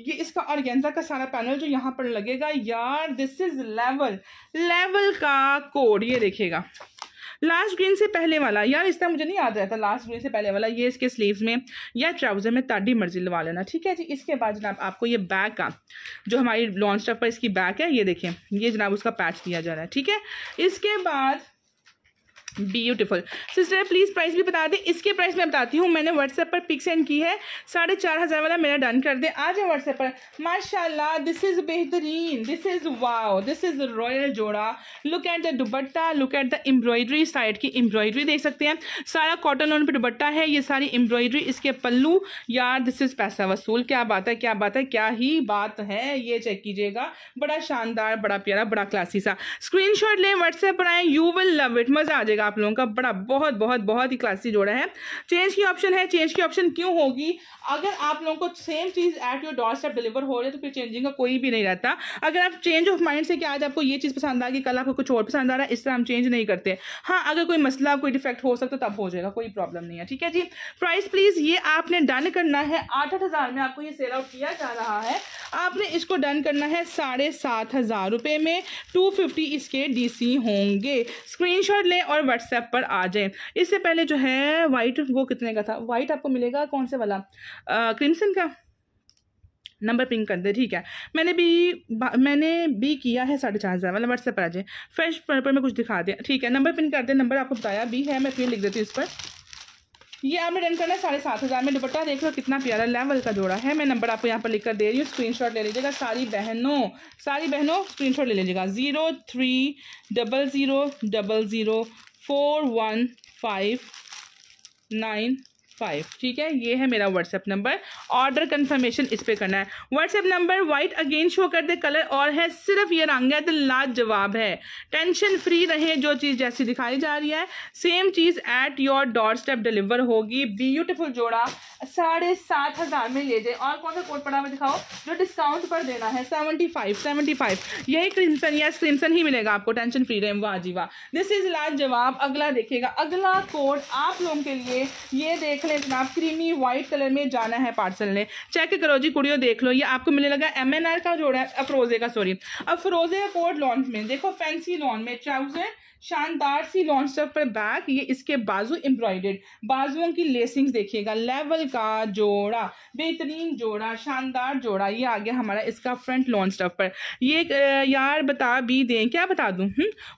ये इसका ऑर्गेंजा का सारा पैनल जो यहाँ पर लगेगा यार दिस इज लेवल लेवल का कोड ये देखेगा लास्ट ग्रीन से पहले वाला यार तरह मुझे नहीं याद रहता लास्ट ग्रीन से पहले वाला ये इसके स्लीव्स में या ट्राउज़र में ताडी मर्जी लगा लेना ठीक है जी इसके बाद जनाब आपको ये बैक का जो हमारी लॉन्च स्टफ पर इसकी बैक है ये देखें ये जनाब उसका पैच दिया जा रहा है ठीक है इसके बाद ब्यूटीफुल सिस्टर प्लीज़ प्राइस भी बता दें इसके प्राइस मैं बताती हूँ मैंने व्हाट्सएप पर पिक सेंड की है साढ़े चार हज़ार वाला मेरा डन कर दें आ जाए व्हाट्सएप पर माशाल्लाह दिस इज़ बेहतरीन this is wow this is royal जोड़ा look at the dupatta look at the embroidery side की एम्ब्रॉयडरी देख सकते हैं सारा कॉटन ऑन पर दुबट्टा है ये सारी एम्ब्रॉयडरी इसके पल्लू यार दिस इज़ पैसा वसूल क्या बात है क्या बात है क्या ही बात है ये चेक कीजिएगा बड़ा शानदार बड़ा प्यारा बड़ा क्लासी सा स्क्रीन लें व्हाट्सएप पर आए यू विल लव इट मज़ा आ जाएगा आप लोगों का बड़ा बहुत बहुत बहुत ही क्लासी जोड़ा है चेंज की ऑप्शन है चेंज की ऑप्शन क्यों होगी अगर आप लोगों को सेम चीज़ at your door step deliver हो रही है तो फिर चेंजिंग का कोई भी नहीं रहता अगर आप चेंज ऑफ माइंड से कि आज आपको ये चीज़ पसंद आ गई कल आपको कुछ और पसंद आ रहा है इस तरह हम चेंज नहीं करते हाँ अगर कोई मसला कोई डिफेक्ट हो सकता तब हो जाएगा कोई प्रॉब्लम नहीं है ठीक है जी प्राइस प्लीज़ ये आपने डन करना है आठ आठ हज़ार में आपको ये सेल आउट किया जा रहा है आपने इसको डन करना है साढ़े सात हज़ार रुपये में टू फिफ्टी इसके डीसी होंगे स्क्रीनशॉट लें और व्हाट्सएप पर आ जाए इससे पहले जो है वाइट वो कितने का था वाइट आपको मिलेगा कौन से वाला क्रिमसन का नंबर पिंक कर दे ठीक है मैंने भी मैंने भी किया है साढ़े चार हज़ार वाला व्हाट्सएप पर आ जाए फ्रेश पर, पर मैं कुछ दिखा दें ठीक है नंबर पिन कर दे नंबर आपको बताया भी है मैं फिर लिख देती हूँ इस पर ये आपने डन करना है साढ़े सात हज़ार में दुपट्टा देख लो कितना प्यारा लेवल का जोड़ा है मैं नंबर आपको यहाँ पर लिख कर दे रही हूँ शॉट ले लीजिएगा सारी बहनों सारी बहनों शॉट ले लीजिएगा zero three double zero double zero four one five nine five ठीक है ये है मेरा व्हाट्सएप नंबर ऑर्डर कंफर्मेशन इस पर करना है WhatsApp number white again show कर दे कलर और है सिर्फ ये रंग है तो लाजवाब है टेंशन फ्री रहे जो चीज़ जैसी दिखाई जा रही है सेम चीज़ at your door step deliver होगी ब्यूटिफुल जोड़ा साढ़े सात हज़ार में ले जाए और कौन सा कोट पड़ा हुआ दिखाओ जो डिस्काउंट पर देना है सेवेंटी फाइव सेवेंटी फाइव यही क्रिमसन या क्रिमसन ही मिलेगा आपको टेंशन फ्री रेम वाह जी वाह दिस इज़ लास्ट जवाब अगला देखिएगा अगला कोड आप लोगों के लिए ये देख लें जनाब क्रीमी वाइट कलर में जाना है पार्सल ने चेक करो जी कुड़ियों देख लो ये आपको मिलने लगा एम एन आर का जोड़ा है अफरोजे का सॉरी अफरोजे का कोड लॉन्च में देखो फैंसी लॉन्च में ट्राउजर शानदार सी लॉन्च स्टफ पर बैक ये इसके बाजू एम्ब्रॉयडेड बाजुओं की लेसिंग्स देखिएगा लेवल का जोड़ा बेहतरीन जोड़ा शानदार जोड़ा ये आ गया हमारा इसका फ्रंट लॉन्च स्टफ पर ये यार बता भी दें क्या बता दूँ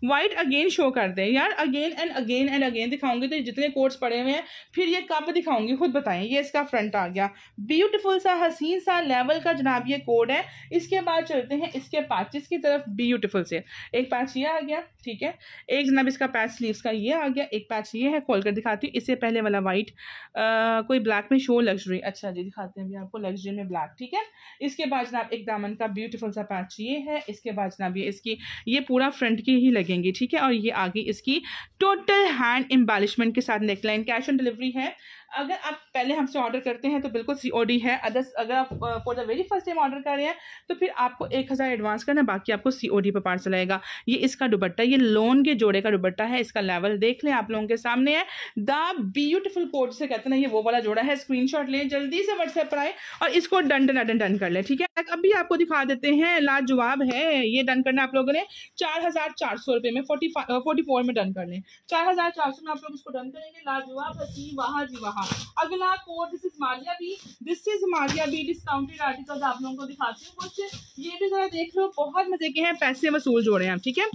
वाइट अगेन शो कर दें यार again and again and again दिखाऊंगी तो जितने कोट्स पड़े हुए हैं फिर ये कब दिखाऊंगी खुद बताएं ये इसका फ्रंट आ गया ब्यूटिफुल सा हसीन सा लेवल का जनाब ये कोड है इसके बाद चलते हैं इसके पैचेस की तरफ ब्यूटिफुल से एक पैच ये आ गया ठीक है एक जनाब इसका पैच स्लीव्स का ये आ गया एक पैच ये है खोल कर दिखाती हूँ इससे पहले वाला वाइट आ, कोई ब्लैक में शो लग्जरी अच्छा जी दिखाते हैं अभी आपको लग्जरी में ब्लैक ठीक है इसके बाद जनाब एक दामन का ब्यूटीफुल सा पैच ये है इसके बाद जनाब ये इसकी ये पूरा फ्रंट की ही लगेंगी ठीक है और ये आ गई इसकी टोटल हैंड एम्बालिशमेंट के साथ नेकलाइन कैश ऑन डिलीवरी है अगर आप पहले हमसे ऑर्डर करते हैं तो बिल्कुल सी ओडी है अदर्स अगर आप for the very first time order कर रहे हैं तो फिर आपको एक हज़ार एडवांस करना बाकी आपको सी ओ डी पर पार्सल आएगा ये इसका दुबट्टा ये लोन के जोड़े का दुबट्टा है इसका लेवल देख लें आप लोगों के सामने है द ब्यूटिफुल कोट से कहते हैं ये वो वाला जोड़ा है स्क्रीन शॉट लें जल्दी से व्हाट्सएप पर आए और इसको डन डन डन डन कर लें ठीक है अभी आपको दिखा देते हैं लाजवाब है ये डन करना आप लोगों ने चार हज़ार चार सौ रुपये में फोर्टी फोर्टी फोर में डन कर लें चार हज़ार चार सौ में आप लोग इसको डन करेंगे लाजवाब है जी वाह जी वाह हाँ अगला code this is Maria B this is Maria B discounted articles आप लोगों को दिखाती हूँ कुछ ये भी जरा देख लो बहुत मजे के हैं पैसे वसूल जोड़े हैं ठीक है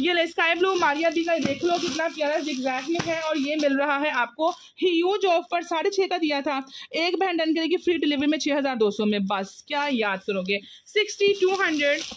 ये ले स्काई ब्लू मारिया बी का देख लो कितना प्यारा जिग्जैक में है और ये मिल रहा है आपको ही यूज ऑफ पर साढ़े छः का दिया था एक बहन डन करेगी फ्री डिलीवरी में छः हज़ार दो सौ में बस क्या याद करोगे सिक्सटी टू हंड्रेड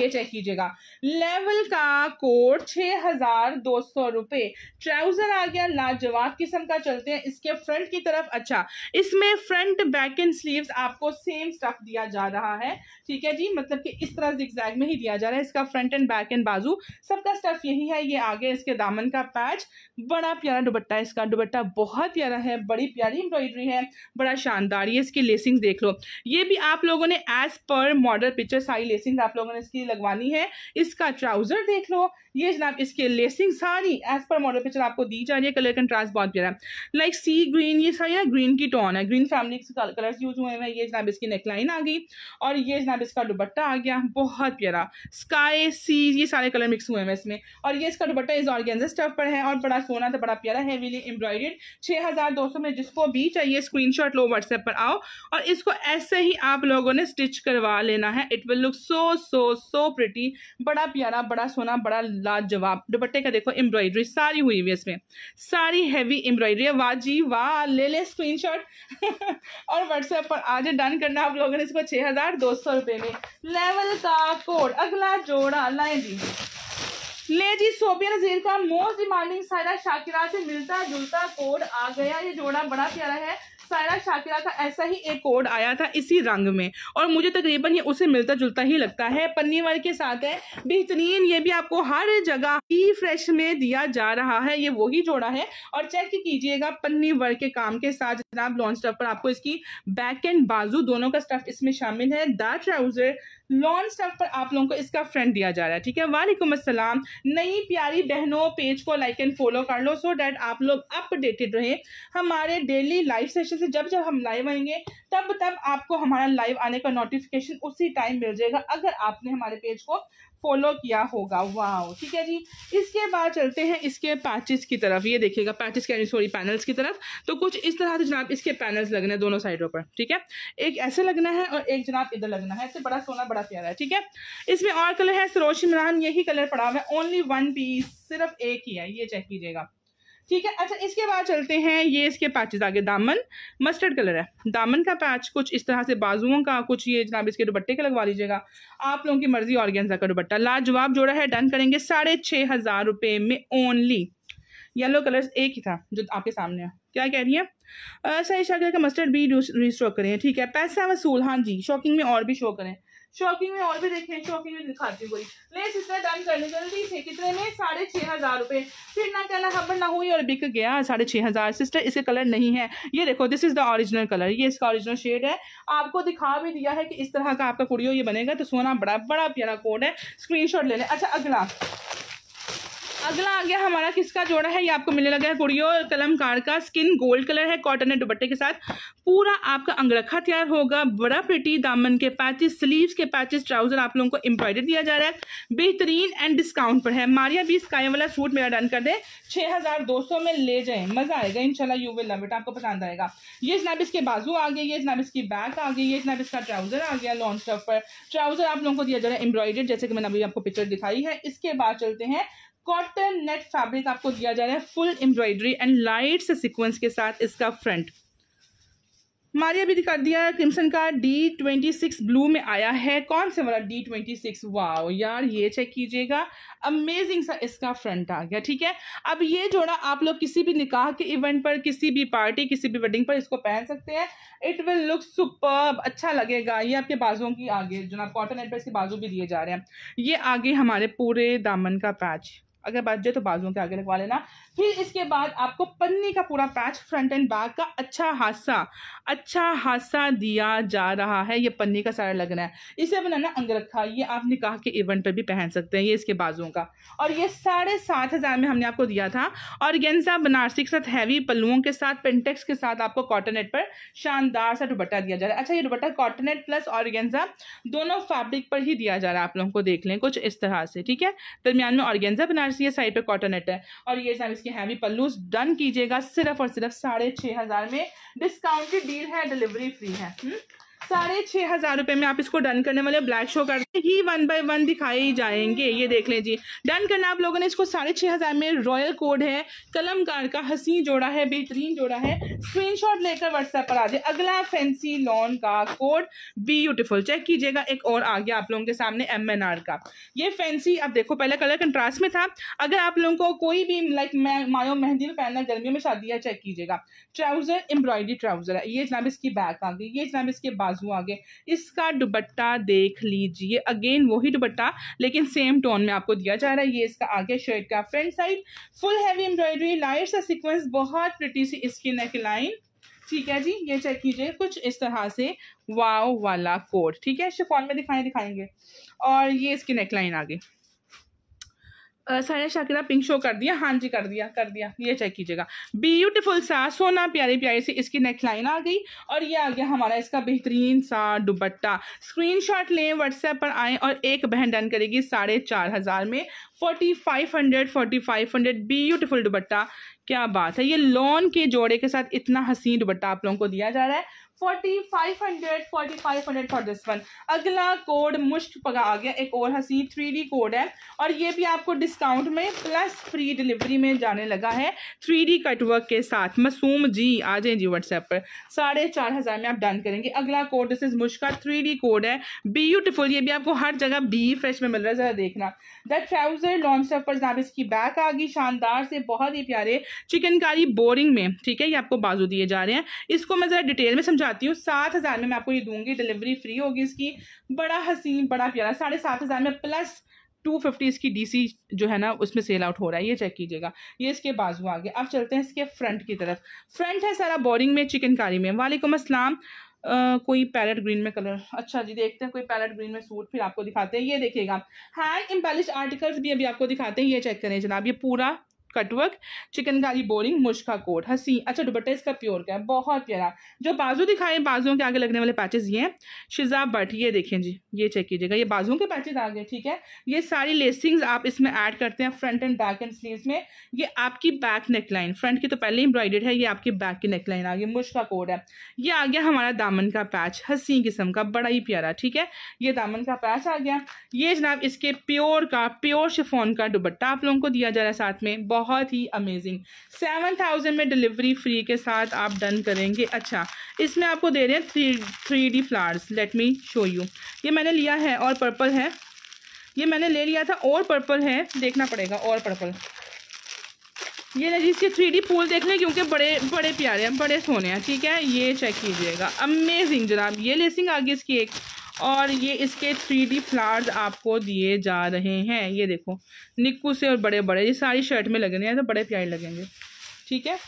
ये चेक कीजिएगा लेवल का कोट छः हजार दो सौ रुपये ट्राउज़र आ गया लाजवाब किस्म का चलते हैं इसके फ्रंट की तरफ अच्छा इसमें फ्रंट बैक एंड स्लीव्स आपको सेम स्टफ दिया जा रहा है ठीक है जी मतलब कि इस तरह जिक्जैग में ही दिया जा रहा है इसका फ्रंट एंड बैक एंड बाजू सबका स्टफ यही है ये आगे इसके दामन का पैच बड़ा प्यारा दुबट्टा है इसका दुबट्टा बहुत प्यारा है बड़ी प्यारी एम्ब्रॉयडरी है बड़ा शानदार ये इसकी लेसिंग देख लो ये भी आप लोगों ने एज पर मॉडल पिक्चर सारी लेसिंग आप लोगों ने इसकी लगवानी है इस इसका ट्राउजर देख लो ये जनाब इसके लेसिंग सारी एज पर मॉडल पिक्चर आपको दी जा रही है कलर कंट्रास्ट बहुत प्यारा लाइक सी ग्रीन ये सारी ना ग्रीन की टोन है ग्रीन फैमिली के कलर्स यूज हुए हैं ये जनाब इसकी नेकलाइन आ गई और ये जनाब इसका दुबट्टा आ गया बहुत प्यारा स्काई सी ये सारे कलर मिक्स हुए हैं इसमें और ये इसका दुबट्टा इस ऑर्गेन्जा स्टफ पर है और बड़ा सोना था तो बड़ा प्यारा हैवीली एम्ब्रॉयडेड छः हज़ार दो सौ में जिसको भी चाहिए स्क्रीन शॉट लो व्हाट्सएप पर आओ और इसको ऐसे ही आप लोगों ने स्टिच करवा लेना है it will look so so so pretty बड़ा प्यारा बड़ा सोना बड़ा लाजवाब दुपट्टे का देखो एम्ब्रॉयडरी सारी हुई हुई है इसमें सारी हैवी एम्ब्रॉयडरी है वाह जी वाह ले ले स्क्रीनशॉट और व्हाट्सएप पर आज डन करना आप लोगों ने इसको छः हज़ार दो सौ रुपये में लेवल का कोड अगला जोड़ा लाए जी ले जी सोबिया नजीर का मोस्ट डिमांडिंग सारा शाकिरा से मिलता जुलता कोड आ गया ये जोड़ा बड़ा प्यारा है सायरा शाकिरा का ऐसा ही एक कोड आया था इसी रंग में और मुझे तकरीबन ये उसे मिलता जुलता ही लगता है पन्नी वर्ग के साथ है बेहतरीन ये भी आपको हर जगह ही फ्रेश में दिया जा रहा है ये वही जोड़ा है और चेक कीजिएगा पन्नी वर्ग के काम के साथ जनाब लॉन्च स्टफ पर आपको इसकी बैक एंड बाजू दोनों का स्टफ इसमें शामिल है द ट्राउजर लॉन स्टफ पर आप लोगों को इसका फ्रेंड दिया जा रहा है ठीक है वालेकुम असलम नई प्यारी बहनों पेज को लाइक एंड फॉलो कर लो सो डैट आप लोग अपडेटेड रहें हमारे डेली लाइव सेशन से जब जब हम लाइव आएंगे तब तब आपको हमारा लाइव आने का नोटिफिकेशन उसी टाइम मिल जाएगा अगर आपने हमारे पेज को फॉलो किया होगा वाह ठीक है जी इसके बाद चलते हैं इसके पैचेस की तरफ ये देखिएगा पैचेस क्या सॉरी पैनल्स की तरफ तो कुछ इस तरह से जनाब इसके पैनल्स लगने हैं दोनों साइडों पर ठीक है एक ऐसे लगना है और एक जनाब इधर लगना है इससे बड़ा सोना बड़ा प्यारा है ठीक है इसमें और कलर है सरोज इमरान यही कलर पड़ा हुआ है ओनली वन पीस सिर्फ एक ही है ये चेक कीजिएगा ठीक है अच्छा इसके बाद चलते हैं ये इसके पैचेस आगे दामन मस्टर्ड कलर है दामन का पैच कुछ इस तरह से बाजुओं का कुछ ये जनाब इसके दुपट्टे का लगवा लीजिएगा आप लोगों की मर्जी ऑर्गेन्जा का दुपट्टा लाजवाब जोड़ा है डन करेंगे साढ़े छः हज़ार रुपये में ओनली येलो कलर एक ही था जो आपके सामने है क्या कह रही है सही शागर का मस्टर्ड भी रिस्टोर करें ठीक है पैसा वसूल हाँ जी शॉकिंग में और भी शो करें शॉकिंग में और भी देखे शॉकिंग में दिखाती हुई लेस इसने डन करने जल्दी से कितने में साढ़े छः हज़ार रुपए फिर ना कहना हम ना हुई और बिक गया साढ़े छह हज़ार सिस्टर इसे कलर नहीं है ये देखो this is the original colour ये इसका ऑरिजिनल शेड है आपको दिखा भी दिया है कि इस तरह का आपका कुड़ियो ये बनेगा तो सोना बड़ा बड़ा प्यारा कोड है स्क्रीन ले लें अच्छा अगला अगला आ गया हमारा किसका जोड़ा है ये आपको मिलने लगा है कुड़ियों कलमकार का स्किन गोल्ड कलर है कॉटन है दुपट्टे के साथ पूरा आपका अंगरखा तैयार होगा बड़ा पेटी दामन के पैचेस स्लीव्स के पैचेस ट्राउजर आप लोगों को एम्ब्रॉयडर दिया जा रहा है बेहतरीन एंड डिस्काउंट पर है मारिया बीस कायम वाला सूट मेरा डन कर दे छः हज़ार दो सौ में ले जाए मज़ा आएगा इनशाला यू विल लव आपको पसंद आएगा ये जनाब इसके बाजू आ गए ये जनाब इसकी बैक आ गई ये जनाब इसका ट्राउजर आ गया लॉन्च स्टफ पर ट्राउजर आप लोगों को दिया जा रहा है एम्ब्रॉयडर जैसे कि मैंने अभी आपको पिक्चर दिखाई है इसके बाद चलते हैं कॉटन नेट फैब्रिक आपको दिया जा रहा है फुल एम्ब्रॉयडरी एंड लाइट से सिक्वेंस के साथ इसका फ्रंट मारिया भी कर दिया है क्रिमसन का डी ट्वेंटी सिक्स ब्लू में आया है कौन से वाला डी ट्वेंटी सिक्स वाओ यार ये चेक कीजिएगा अमेजिंग सा इसका फ्रंट आ गया ठीक है अब ये जोड़ा आप लोग किसी भी निकाह के इवेंट पर किसी भी पार्टी किसी भी वेडिंग पर इसको पहन सकते हैं इट विल लुक सुपर अच्छा लगेगा ये आपके बाजुओं की आगे जो ना कॉटन एंड पर इसके बाजू भी दिए जा रहे हैं ये आगे हमारे पूरे दामन का पैच अगर बच जाए तो बाजुओं के आगे लगवा लेना फिर इसके बाद आपको पन्नी का पूरा पैच फ्रंट एंड बैक का अच्छा हादसा अच्छा हादसा दिया जा रहा है ये पन्नी का सारा लगना है इसे बनाना अंगरखा ये आप निकाह के इवेंट पर भी पहन सकते हैं ये इसके बाजुओं का और ये साढ़े सात हज़ार में हमने आपको दिया था और गेंजा बनारसी के साथ हैवी पल्लुओं के साथ पेंटेक्स के साथ आपको कॉटनेट पर शानदार सा दुबट्टा दिया जा रहा है अच्छा ये दुबट्टा कॉटनेट प्लस और दोनों फैब्रिक पर ही दिया जा रहा है आप लोगों को देख लें कुछ इस तरह से ठीक है दरमियान में और बनारसी ये साइड पे कॉटन नेट है और ये सब इसके हैवी पल्लूज डन कीजिएगा सिर्फ और सिर्फ साढ़े छः हज़ार में की डील है डिलीवरी फ्री है हुँ? हम्म? साढ़े छः हज़ार रुपये में आप इसको डन करने वाले ब्लैक शो करते ही वन बाय वन दिखाई जाएंगे ये देख लें जी डन करना आप लोगों ने इसको साढ़े छः हज़ार में रॉयल कोड है कलमकार का हसी जोड़ा है बेहतरीन जोड़ा है स्क्रीनशॉट लेकर व्हाट्सएप पर आ जाए अगला फैंसी लॉन का कोड ब्यूटिफुल चेक कीजिएगा एक और आ गया आप लोगों के सामने एम का ये फैंसी आप देखो पहला कलर कंट्रास्ट में था अगर आप लोगों को कोई भी लाइक मायो मेहंदी में पहनना गर्मियों में है चेक कीजिएगा ट्राउज़र एम्ब्रॉयडरी ट्राउज़र है ये जनाब इसकी बैक आ गई ये जनाब इसके बाद बाजू आगे इसका दुबट्टा देख लीजिए अगेन वही दुबट्टा लेकिन सेम टोन में आपको दिया जा रहा है ये इसका आगे शर्ट का front side full heavy embroidery light सा सिक्वेंस बहुत प्रिटी सी इसकी नेक लाइन ठीक है जी ये चेक कीजिए कुछ इस तरह से वाओ वाला कोड ठीक है शिफॉन में दिखाएं दिखाएंगे और ये इसकी नेकलाइन आ गई सारे शाकिरा पिंक शो कर दिया हाँ जी कर दिया कर दिया ये चेक कीजिएगा ब्यूटीफुल सा सोना प्यारे प्यारे से इसकी नेक लाइन आ गई और ये आ गया हमारा इसका बेहतरीन सा स्क्रीन स्क्रीनशॉट लें व्हाट्सएप पर आए और एक बहन डन करेगी साढ़े चार हज़ार में forty five hundred forty five hundred beautiful दुबट्टा क्या बात है ये लॉन के जोड़े के साथ इतना हसीन दुबट्टा आप लोगों को दिया जा रहा है forty five hundred forty five hundred for this one अगला कोड मुश्क पगा आ गया एक और हसीन थ्री डी कोड है और ये भी आपको डिस्काउंट में प्लस फ्री डिलीवरी में जाने लगा है थ्री डी कटवर्क के साथ मसूम जी आ जाए जी व्हाट्सएप पर साढ़े चार हज़ार में आप डन करेंगे अगला कोड दिस इज का थ्री डी कोड है ब्यूटिफुल ये भी आपको हर जगह बी फ्रेश में मिल रहा है ज़रा देखना द ट्राउज़र लॉन्च पर जनाब इसकी बैक आ गई शानदार से बहुत ही प्यारे चिकनकारी बोरिंग में ठीक है ये आपको बाजू दिए जा रहे हैं इसको मैं ज़रा डिटेल में समझा चाहती हूँ सात हज़ार में मैं आपको ये दूंगी डिलीवरी फ्री होगी इसकी बड़ा हसीन बड़ा प्यारा साढ़े सात हज़ार में प्लस टू फिफ्टी इसकी डीसी जो है ना उसमें सेल आउट हो रहा है ये चेक कीजिएगा ये इसके बाजू आ गया अब चलते हैं इसके फ्रंट की तरफ फ्रंट है सारा बोरिंग में चिकनकारी में वालेकुम असलम कोई पैरेट ग्रीन में कलर अच्छा जी देखते हैं कोई पैरेट ग्रीन में सूट फिर आपको दिखाते हैं ये देखिएगा हैंड एम्बेलिश आर्टिकल्स भी अभी आपको दिखाते हैं ये चेक करें जनाब ये पूरा कटवर्क चिकनकारी बोरिंग मुश्का कोट हसी अच्छा दुपट्टा इसका प्योर का है बहुत प्यारा जो बाजू दिखाए बाजुओं के आगे लगने वाले पैचेज ये हैं शिजा बट ये देखें जी ये चेक कीजिएगा ये बाजुओं के पैचेज आ गए ठीक है ये सारी लेसिंग्स आप इसमें ऐड करते हैं front and back and sleeve में ये आपकी बैक नेक लाइन फ्रंट की तो पहले एम्ब्रॉइडेड एम्ब्रॉयडेड है ये आपकी बैक की नेक लाइन आ गई मुश्का कोड है ये आ गया हमारा दामन का पैच हसी किस्म का बड़ा ही प्यारा ठीक है ये दामन का पैच आ गया ये जनाब इसके प्योर का प्योर शिफोन का दुपट्टा आप लोगों को दिया जा रहा है साथ में बहुत ही अमेजिंग सेवन थाउजेंड में डिलीवरी फ्री के साथ आप डन करेंगे अच्छा इसमें आपको दे रहे हैं three three D flowers let me show you ये मैंने लिया है और पर्पल है ये मैंने ले लिया था और पर्पल है देखना पड़ेगा और पर्पल ये ना जिसके थ्री डी फूल देख लें क्योंकि बड़े बड़े प्यारे हैं बड़े सोने हैं ठीक है ये चेक कीजिएगा अमेजिंग जनाब ये लेसिंग आ गई इसकी एक और ये इसके थ्री डी फ्लावर्स आपको दिए जा रहे हैं ये देखो निक्कू से और बड़े बड़े ये सारी शर्ट में लगने हैं तो बड़े प्यारे लगेंगे ठीक है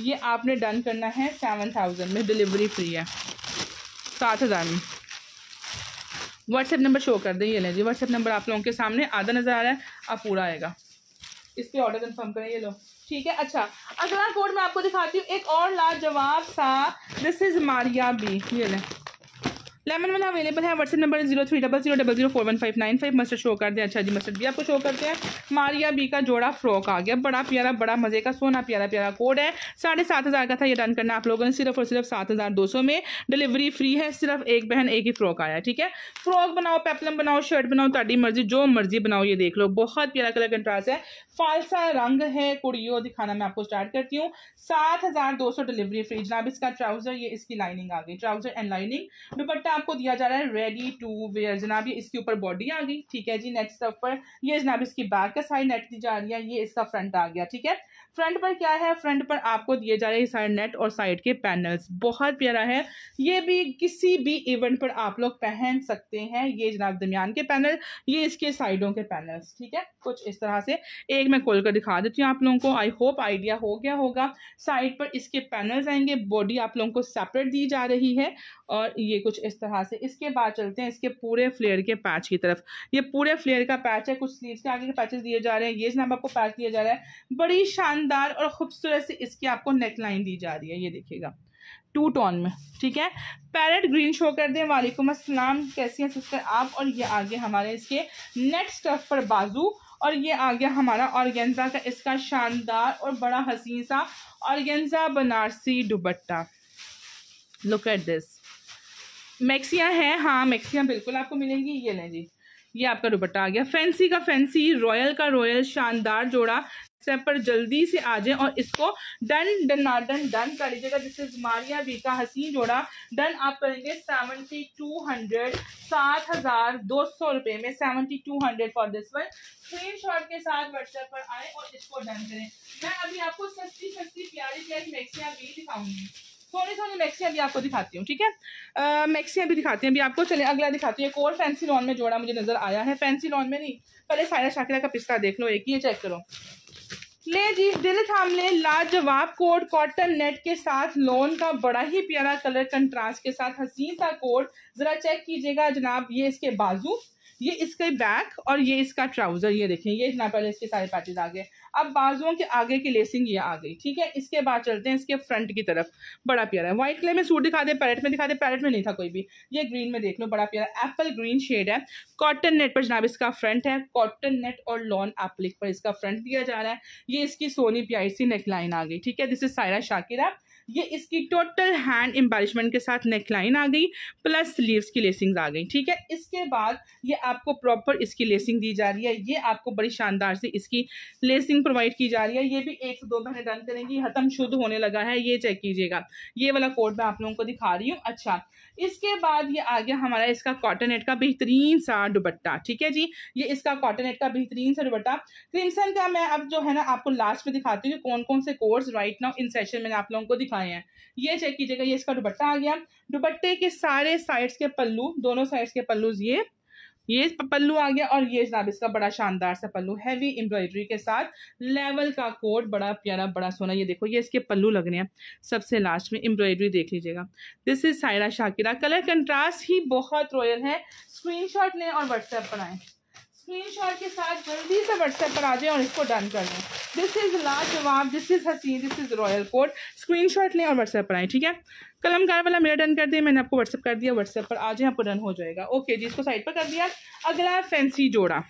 ये आपने डन करना है सेवन थाउजेंड में डिलीवरी फ्री है सात हज़ार में व्हाट्सएप नंबर शो कर दें ये लें जी व्हाट्सएप नंबर आप लोगों के सामने आधा नज़र आ रहा है अब पूरा आएगा इस पर ऑर्डर कन्फर्म करें ये लो ठीक है अच्छा अगला कोड मैं आपको दिखाती हूँ एक और लाजवाब सा दिस इज़ मारिया बी ये लें लेमन वाला अवेलेबल है WhatsApp number zero three double zero double zero four one five nine five mustard show कर दें अच्छा जी मस्टर्ड भी आपको शो करते हैं मारिया बी का जोड़ा फ्रॉक आ गया बड़ा प्यारा बड़ा मजे का सोना प्यारा प्यारा कोड है साढ़े सात हज़ार का था ये डन करना आप लोगों ने सिर्फ और सिर्फ सात हज़ार दो सौ में डिलीवरी फ्री है सिर्फ एक बहन एक ही फ्रॉक आया ठीक है फ्रॉक बनाओ पेपलम बनाओ शर्ट बनाओ ताड़ी मर्जी जो मर्जी बनाओ ये देख लो बहुत प्यारा कलर कंट्रास्ट है फालसा रंग है कुड़ियों दिखाना मैं आपको स्टार्ट करती हूँ सात हज़ार दो सौ डिलीवरी फ्री जनाब इसका ट्राउज़र ये इसकी लाइनिंग आ गई ट्राउज़र एंड लाइनिंग दुपट्टा आपको दिया जा रहा है रेडी टू वेयर जनाब ये इसके ऊपर बॉडी आ गई ठीक है जी नेक्स्ट स्टफ पर ये जनाब इसकी बैक का साइड नेट दी जा रही है ये इसका फ्रंट आ गया ठीक है फ्रंट पर क्या है फ्रंट पर आपको दिए जा रहे हैं सारे नेट और साइड के पैनल्स बहुत प्यारा है ये भी किसी भी इवेंट पर आप लोग पहन सकते हैं ये जनाब दरमियान के पैनल ये इसके साइडों के पैनल्स ठीक है कुछ इस तरह से एक मैं खोल कर दिखा देती हूँ आप लोगों को आई होप आइडिया हो गया होगा साइड पर इसके पैनल्स आएंगे बॉडी आप लोगों को सेपरेट दी जा रही है और ये कुछ इस तरह से इसके बाद चलते हैं इसके पूरे फ्लेयर के पैच की तरफ ये पूरे फ्लेयर का पैच है कुछ स्लीव के आगे के पैचेस दिए जा रहे हैं ये जनाब आपको पैच दिया जा रहा है बड़ी शान शानदार और ख़ूबसूरत से इसकी आपको नेक लाइन दी जा रही है ये देखिएगा टू टोन में ठीक है पैरेट ग्रीन शो कर दें वालेकुम अस्सलाम कैसी हैं सिस्टर आप और ये आगे हमारे इसके नेट स्टफ पर बाजू और ये आ गया हमारा ऑर्गेंजा का इसका शानदार और बड़ा हसीन सा ऑर्गेंजा बनारसी दुबट्टा लुक एट दिस मैक्सियाँ हैं हाँ मैक्सियाँ बिल्कुल आपको मिलेंगी ये लें जी ये आपका दुपट्टा आ गया फैंसी का फैंसी रॉयल का रॉयल शानदार जोड़ा स्टेप पर जल्दी से आ जाए और इसको डन डन डन डन कर लीजिएगा जिससे मारिया मारिया का हसीन जोड़ा डन आप करेंगे सेवेंटी टू हंड्रेड सात हजार दो सौ रुपये में seventy two hundred for this one screen shot के साथ व्हाट्सएप पर आए और इसको डन करें मैं अभी आपको सस्ती सस्ती प्यारी प्यारी मैक्सिया भी दिखाऊंगी थोड़ी सोने मैक्सियाँ भी आपको दिखाती हूँ ठीक है मैक्सियाँ भी दिखाती हैं अभी आपको चले अगला दिखाती हूँ एक और फैंसी लॉन में जोड़ा मुझे नजर आया है फैंसी लॉन में नहीं पहले सारा शाकिरा का पिस्ता देख लो एक ही चेक करो ले जी दिल थामने लाजवाब कोट कॉटन नेट के साथ लोन का बड़ा ही प्यारा कलर कंट्रास्ट के साथ हसीन सा कोट जरा चेक कीजिएगा जनाब ये इसके बाजू ये इसके बैक और ये इसका ट्राउज़र ये देखें ये इतना पहले इसके सारे पैचेज आ गए अब बाजुओं के आगे की लेसिंग ये आ गई ठीक है इसके बाद चलते हैं इसके फ्रंट की तरफ बड़ा प्यारा है वाइट कलर में सूट दिखा दे पैरेट में दिखा दे पैरेट में नहीं था कोई भी ये ग्रीन में देख लो बड़ा प्यारा एप्पल ग्रीन शेड है कॉटन नेट पर जनाब इसका फ्रंट है कॉटन नेट और लॉन एप्लिक पर इसका फ्रंट दिया जा रहा है ये इसकी सोनी प्याई सी नेकलाइन आ गई ठीक है दिस इज सायरा शाकिर आप ये इसकी टोटल हैंड एम्बारिशमेंट के साथ नेक लाइन आ गई प्लस स्लीव्स की लेसिंग आ गई ठीक है इसके बाद ये आपको प्रॉपर इसकी लेसिंग दी जा रही है ये आपको बड़ी शानदार से इसकी लेसिंग प्रोवाइड की जा रही है ये भी एक से दो महीने डन करेंगी हतम शुद्ध होने लगा है ये चेक कीजिएगा ये वाला कोड मैं आप लोगों को दिखा रही हूँ अच्छा इसके बाद ये आ गया हमारा इसका कॉटनेट का बेहतरीन सा दुबट्टा ठीक है जी ये इसका कॉटनेट का बेहतरीन सा दुबट्टा क्रिमसन का मैं अब जो है ना आपको लास्ट में दिखाती हूँ कि कौन कौन से course right now in session मैंने आप लोगों को दिखाए हैं ये चेक कीजिएगा ये इसका दुबट्टा आ गया दुपट्टे के सारे साइड्स के पल्लू दोनों साइड्स के पल्लूज ये ये पल्लू आ गया और ये जनाब इसका बड़ा शानदार सा पल्लू हैवी एम्ब्रॉयडरी के साथ लेवल का कोट बड़ा प्यारा बड़ा सोना ये देखो ये इसके पल्लू लग रहे हैं सबसे लास्ट में एम्ब्रॉयडरी देख लीजिएगा this is Saira Shakira colour contrast ही बहुत रॉयल है स्क्रीनशॉट लें और व्हाट्सएप बनाएं स्क्रीनशॉट के साथ जल्दी से व्हाट्सएप पर आ जाए और इसको डन कर लें दिस इज़ लाजवाब दिस इज़ हसीन this is royal code shot लें और व्हाट्सएप पर आएँ ठीक है कलमकार वाला मेरा डन कर दिया मैंने आपको व्हाट्सएप कर दिया व्हाट्सएप पर आ जाए आपको डन हो जाएगा ओके जी इसको साइड पर कर दिया अगला फैंसी जोड़ा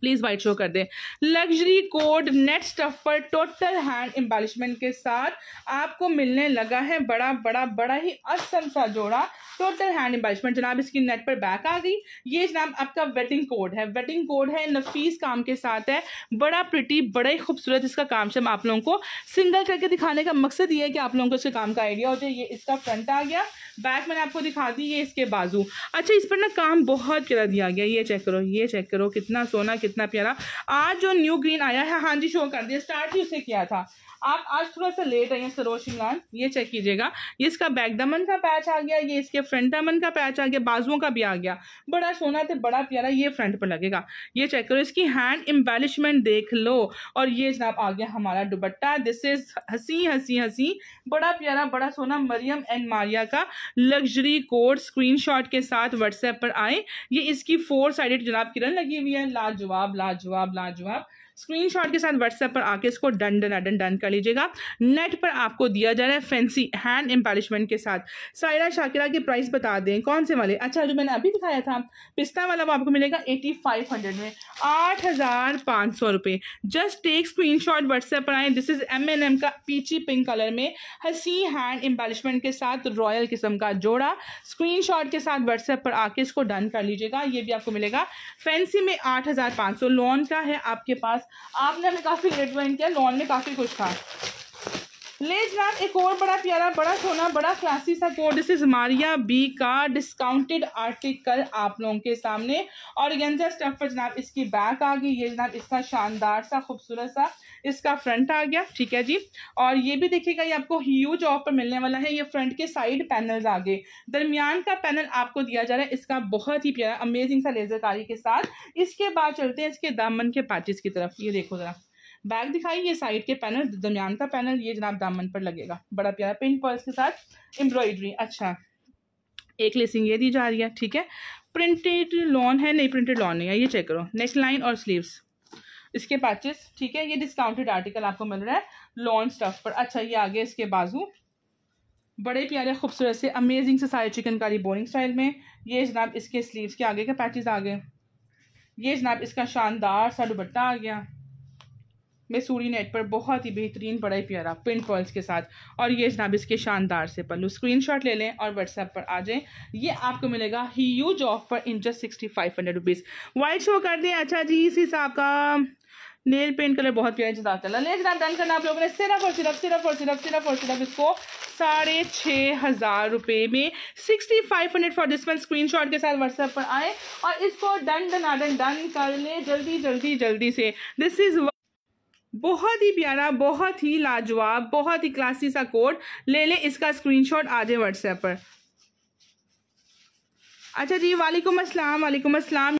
प्लीज़ वाइट शो कर दें लग्जरी कोड नेट स्टफ पर टोटल हैंड एम्बालिशमेंट के साथ आपको मिलने लगा है बड़ा बड़ा बड़ा ही असल सा जोड़ा टोटल हैंड एम्बालिशमेंट जनाब इसकी नेट पर बैक आ गई ये जनाब आपका वेटिंग कोड है वेटिंग कोड है नफीस काम के साथ है बड़ा प्रिटी बड़ा ही खूबसूरत इसका काम से आप लोगों को सिंगल करके दिखाने का मकसद ये है कि आप लोगों को इसके काम का आइडिया हो जाए ये इसका फ्रंट आ गया बैक मैंने आपको दिखा दी ये इसके बाजू अच्छा इस पर ना काम बहुत प्यारा दिया गया ये चेक करो ये चेक करो कितना सोना कितना प्यारा आज जो न्यू ग्रीन आया है हाँ जी शो कर दिया स्टार्ट ही उसे किया था आप आज थोड़ा सा लेट आई हैं सरोज इमरान ये चेक कीजिएगा ये इसका बैक दमन का पैच आ गया ये इसके फ्रंट दमन का पैच आ गया बाजुओं का भी आ गया बड़ा सोना थे बड़ा प्यारा ये फ्रंट पर लगेगा ये चेक करो इसकी हैंड एम्बेलिशमेंट देख लो और ये जनाब आ गया हमारा दुबट्टा दिस इज हंसी हंसी हंसी बड़ा प्यारा बड़ा सोना मरियम एंड मारिया का लग्जरी कोड स्क्रीन के साथ व्हाट्सएप पर आए ये इसकी फोर साइडेड जनाब किरण लगी हुई है लाजवाब लाजवाब लाजवाब स्क्रीनशॉट के साथ व्हाट्सएप पर आके इसको डन डन डन डन कर लीजिएगा नेट पर आपको दिया जा रहा है फैंसी हैंड एम्पालिशमेंट के साथ सायरा शाकिरा के प्राइस बता दें कौन से वाले अच्छा जो मैंने अभी दिखाया था पिस्ता वाला वो आपको मिलेगा एटी फाइव हंड्रेड में आठ हज़ार पाँच सौ रुपये just take screen shot WhatsApp पर आए this is M N M का पीची पिंक कलर में हसी हैंड एम्पालिशमेंट के साथ रॉयल किस्म का जोड़ा स्क्रीन शॉट के साथ व्हाट्सएप पर आके इसको डन कर लीजिएगा ये भी आपको मिलेगा फैंसी में आठ हज़ार पाँच सौ लोन का है आपके पास आपने हमें काफ़ी लेट ज्वाइन किया लॉन में काफ़ी कुछ था ले जनाब एक और बड़ा प्यारा बड़ा सोना बड़ा क्लासी सा कोड दिस मारिया बी का डिस्काउंटेड आर्टिकल आप लोगों के सामने और गेंजा स्टफ पर जनाब इसकी बैक आ गई ये जनाब इसका शानदार सा खूबसूरत सा इसका फ्रंट आ गया ठीक है जी और ये भी देखिएगा ये आपको ह्यूज ऑफर मिलने वाला है ये फ्रंट के साइड पैनल्स आ गए दरमियान का पैनल आपको दिया जा रहा है इसका बहुत ही प्यारा अमेजिंग सा लेजर कारी के साथ इसके बाद चलते हैं इसके दामन के पैचेस की तरफ ये देखो ज़रा बैक दिखाई ये साइड के पैनल दरमियान का पैनल ये जनाब दामन पर लगेगा बड़ा प्यारा पिंक पर्स के साथ एम्ब्रॉयडरी अच्छा एक लेसिंग ये दी जा रही है ठीक है प्रिंटेड लॉन है नहीं प्रिंटेड लॉन नहीं है ये चेक करो नेक लाइन और स्लीव्स इसके पैचेस ठीक है ये डिस्काउंटेड आर्टिकल आपको मिल रहा है लॉन्ग स्टफ पर अच्छा ये आगे इसके बाजू बड़े प्यारे खूबसूरत से अमेजिंग से सारे चिकनकारी बोरिंग स्टाइल में ये जनाब इसके स्लीव्स के आगे के पैचेस आ गए ये जनाब इसका शानदार सा दुबट्टा आ गया मैसूरी नेट पर बहुत ही बेहतरीन बड़ा ही प्यारा पिंट पॉइंट्स के साथ और ये जनाब इसके शानदार से पल्लू स्क्रीनशॉट ले लें और व्हाट्सएप पर आ जाएं ये आपको मिलेगा ही यूज ऑफ पर in just sixty five hundred rupees वाइट शो कर दें अच्छा जी इस हिसाब का नेल पेंट कलर बहुत प्यारा इंतजाम करना नेल जनाब डन करना आप लोगों ने सिर्फ और सिर्फ सिर्फ और सिर्फ सिर्फ और सिर्फ इसको साढ़े छः हज़ार रुपये में sixty five hundred for this one screen shot के साथ व्हाट्सएप पर आए और इसको डन डन डन डन कर लें जल्दी जल्दी जल्दी से दिस इज़ बहुत ही प्यारा बहुत ही लाजवाब बहुत ही क्लासी सा कोड ले लें इसका स्क्रीन शॉट आ जाए व्हाट्सएप पर अच्छा जी वालेकुम अस्सलाम वालेकुम अस्सलाम